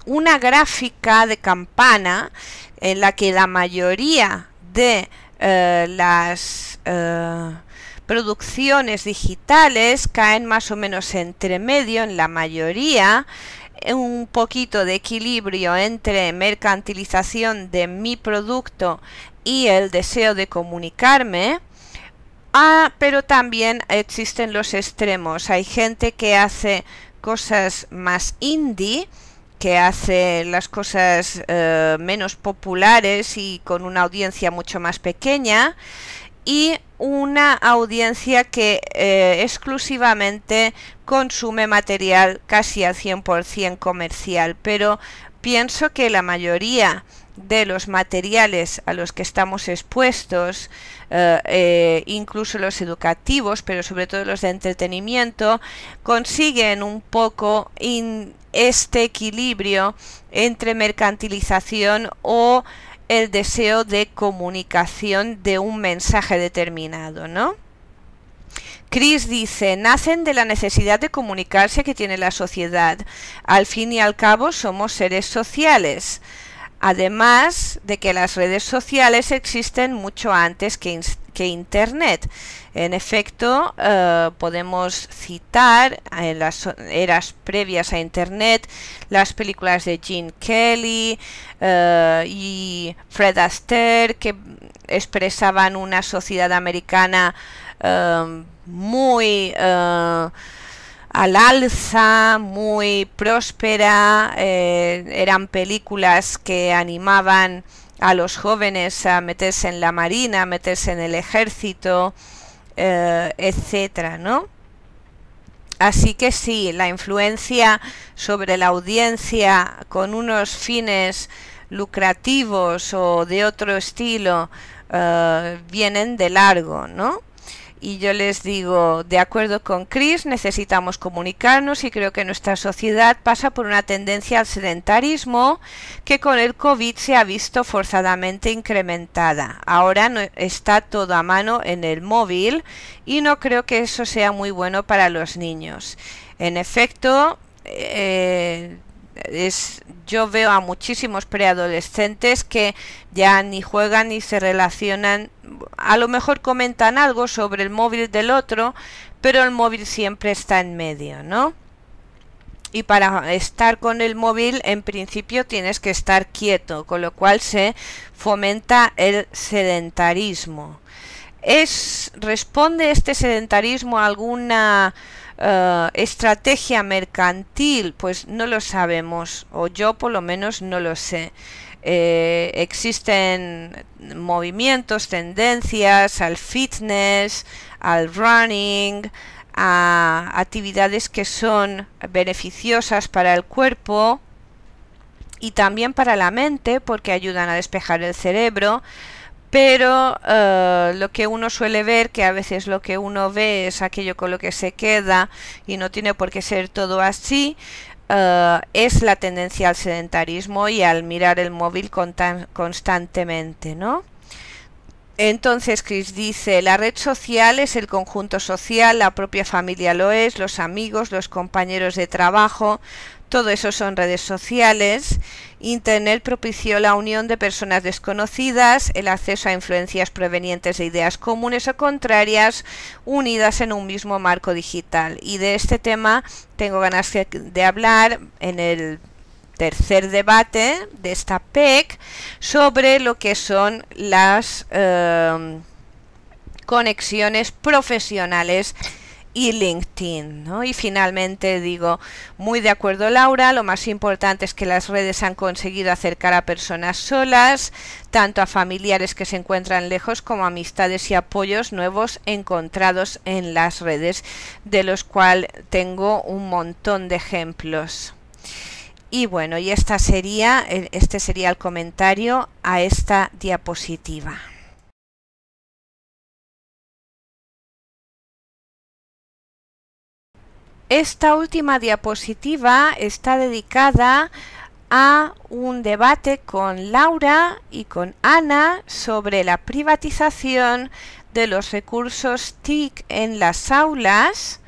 una gráfica de campana en la que la mayoría de eh, las eh, producciones digitales caen más o menos entre medio en la mayoría un poquito de equilibrio entre mercantilización de mi producto y el deseo de comunicarme ah, pero también existen los extremos hay gente que hace cosas más indie que hace las cosas eh, menos populares y con una audiencia mucho más pequeña y una audiencia que eh, exclusivamente consume material casi al 100% comercial, pero pienso que la mayoría de los materiales a los que estamos expuestos, eh, eh, incluso los educativos, pero sobre todo los de entretenimiento, consiguen un poco este equilibrio entre mercantilización o el deseo de comunicación de un mensaje determinado, ¿no? Chris dice, nacen de la necesidad de comunicarse que tiene la sociedad. Al fin y al cabo somos seres sociales. Además de que las redes sociales existen mucho antes que, Internet. En efecto, eh, podemos citar en eh, las eras previas a Internet las películas de Gene Kelly eh, y Fred Astaire que expresaban una sociedad americana muy al alza, muy próspera, eh, eran películas que animaban a los jóvenes a meterse en la marina, a meterse en el ejército, eh, etcétera, ¿no? Así que sí, la influencia sobre la audiencia con unos fines lucrativos o de otro estilo eh, vienen de largo, ¿no? y yo les digo, de acuerdo con Chris, necesitamos comunicarnos y creo que nuestra sociedad pasa por una tendencia al sedentarismo que con el COVID se ha visto forzadamente incrementada. Ahora no, está todo a mano en el móvil y no creo que eso sea muy bueno para los niños. En efecto, eh, es, yo veo a muchísimos preadolescentes que ya ni juegan ni se relacionan a lo mejor comentan algo sobre el móvil del otro, pero el móvil siempre está en medio, ¿no? y para estar con el móvil en principio tienes que estar quieto, con lo cual se fomenta el sedentarismo. ¿Es, ¿Responde este sedentarismo a alguna eh, estrategia mercantil? Pues no lo sabemos, o yo por lo menos no lo sé. Eh, existen movimientos, tendencias al fitness, al running, a actividades que son beneficiosas para el cuerpo y también para la mente porque ayudan a despejar el cerebro pero eh, lo que uno suele ver, que a veces lo que uno ve es aquello con lo que se queda y no tiene por qué ser todo así, eh, es la tendencia al sedentarismo y al mirar el móvil constantemente, ¿no? Entonces Chris dice, la red social es el conjunto social, la propia familia lo es, los amigos, los compañeros de trabajo, todo eso son redes sociales. Internet propició la unión de personas desconocidas, el acceso a influencias provenientes de ideas comunes o contrarias, unidas en un mismo marco digital. Y de este tema tengo ganas de hablar en el tercer debate de esta PEC sobre lo que son las eh, conexiones profesionales y LinkedIn. Y finalmente digo, muy de acuerdo Laura, lo más importante es que las redes han conseguido acercar a personas solas, tanto a familiares que se encuentran lejos como amistades y apoyos nuevos encontrados en las redes, de los cuales tengo un montón de ejemplos. Y bueno, y esta sería, e, este sería el comentario a esta diapositiva. Esta última diapositiva está dedicada a un debate con Laura y con Ana sobre la privatización de los recursos TIC en las aulas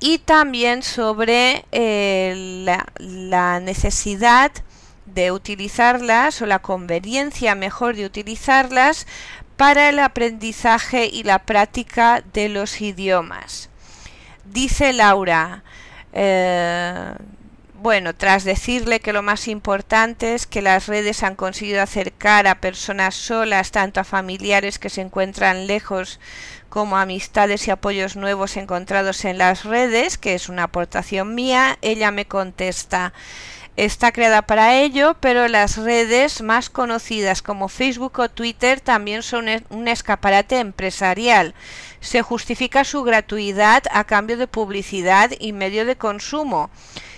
y también sobre eh, la necesidad de utilizarlas o la conveniencia mejor de utilizarlas para el aprendizaje y la práctica de los idiomas. Dice Laura, eh, bueno, tras decirle que lo más importante es que las redes han conseguido acercar a personas solas, tanto a familiares que se encuentran lejos como a amistades y apoyos nuevos encontrados en las redes, que es una aportación mía, ella me contesta, está creada para ello, pero las redes más conocidas como Facebook o Twitter también son e-, un escaparate empresarial. Se justifica su gratuidad a cambio de publicidad y medio de consumo.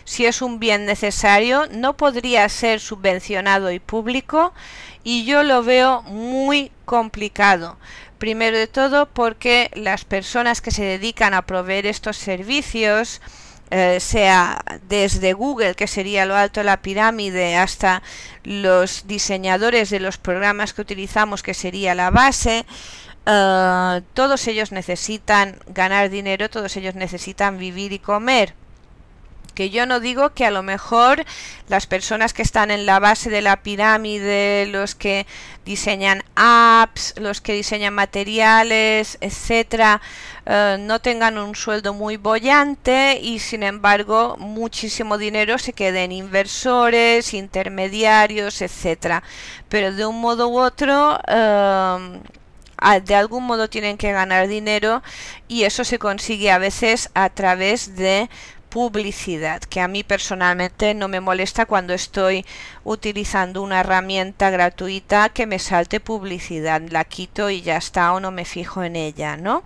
Si es un bien necesario, no podría ser subvencionado y público y yo lo veo muy complicado. Primero de todo porque las personas que se dedican a proveer estos servicios eh, sea desde Google, que sería lo alto de la pirámide, hasta los diseñadores de los programas que utilizamos, que sería la base. Eh, todos ellos necesitan ganar dinero, todos ellos necesitan vivir y comer que yo no digo que a lo mejor las personas que están en la base de la pirámide, los que diseñan apps, los que diseñan materiales, etcétera, eh, no tengan un sueldo muy bollante y sin embargo muchísimo dinero se quede en inversores, intermediarios, etcétera. Pero de un modo u otro eh, de algún modo tienen que ganar dinero y eso se consigue a veces a través de publicidad, que a mí personalmente no me molesta cuando estoy utilizando una herramienta gratuita que me salte publicidad, la quito y ya está o no me fijo en ella, ¿no?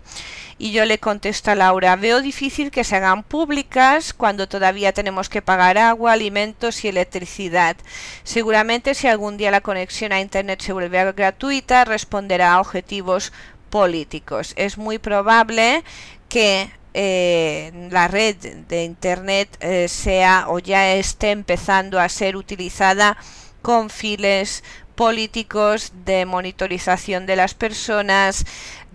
Y yo le contesto a Laura, veo difícil que se hagan públicas cuando todavía tenemos que pagar agua, alimentos y electricidad. Seguramente si algún día la conexión a Internet se vuelve gratuita, responderá a objetivos políticos. Es muy probable que eh, la red de internet eh, sea o ya esté empezando a ser utilizada con files políticos de monitorización de las personas,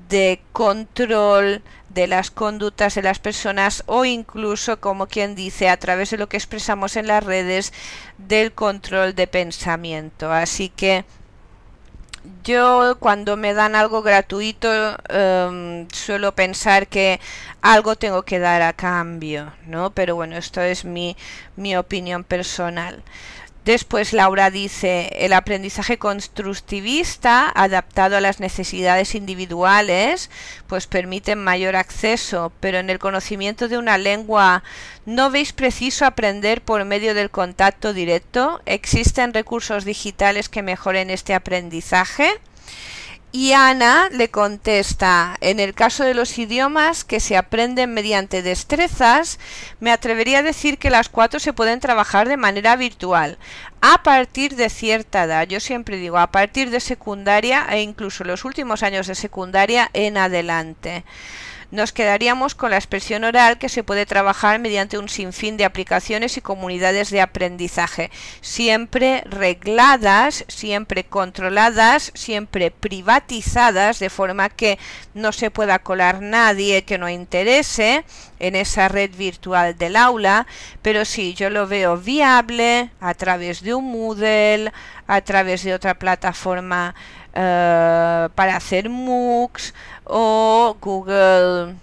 de control de las conductas de las personas o incluso, como quien dice, a través de lo que expresamos en las redes, del control de pensamiento. Así que yo cuando me dan algo gratuito em, suelo pensar que algo tengo que dar a cambio, ¿no? Pero bueno, esto es mi, mi opinión personal. Después Laura dice, el aprendizaje constructivista adaptado a las necesidades individuales, pues permite mayor acceso, pero en el conocimiento de una lengua no veis preciso aprender por medio del contacto directo. ¿Existen recursos digitales que mejoren este aprendizaje? Y Ana le contesta, en el caso de los idiomas que se aprenden mediante destrezas, me atrevería a decir que las cuatro se pueden trabajar de manera virtual, a partir de cierta edad. Yo siempre digo, a partir de secundaria e incluso los últimos años de secundaria en adelante. Nos quedaríamos con la expresión oral que se puede trabajar mediante un sinfín de aplicaciones y comunidades de aprendizaje, siempre regladas, siempre controladas, siempre privatizadas, de forma que no se pueda colar nadie que no interese en esa red virtual del aula, pero sí, yo lo veo viable a través de un Moodle, a través de otra plataforma eh, para hacer MOOCs, o Google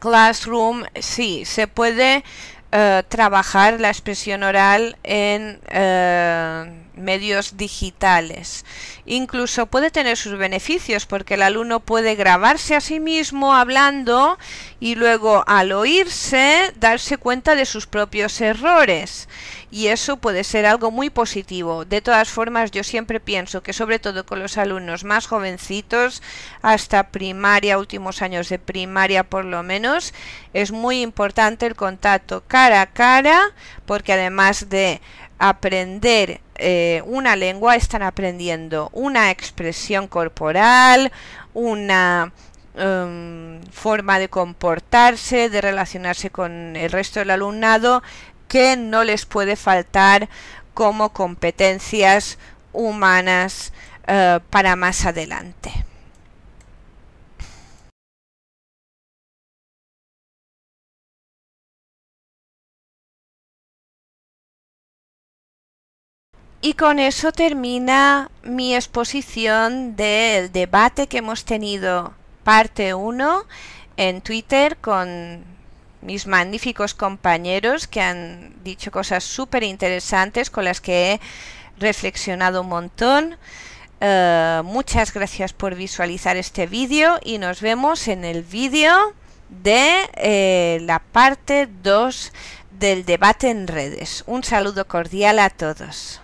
Classroom, sí, se puede eh, trabajar la expresión oral en eh, medios digitales. Incluso puede tener sus beneficios porque el alumno puede grabarse a sí mismo hablando y luego al oírse darse cuenta de sus propios errores. Y eso puede ser algo muy positivo. De todas formas, yo siempre pienso que sobre todo con los alumnos más jovencitos, hasta primaria, últimos años de primaria por lo menos, es muy importante el contacto cara a cara porque además de aprender eh, una lengua están aprendiendo una expresión corporal, una em, forma de comportarse, de relacionarse con el resto del alumnado que no les puede faltar como competencias humanas eh, para más adelante. Y con eso termina mi exposición del debate que hemos tenido parte 1 en Twitter con mis magníficos compañeros que han dicho cosas súper interesantes con las que he reflexionado un montón. Eh, muchas gracias por visualizar este vídeo y nos vemos en el vídeo de eh, la parte 2 del debate en redes. Un saludo cordial a todos.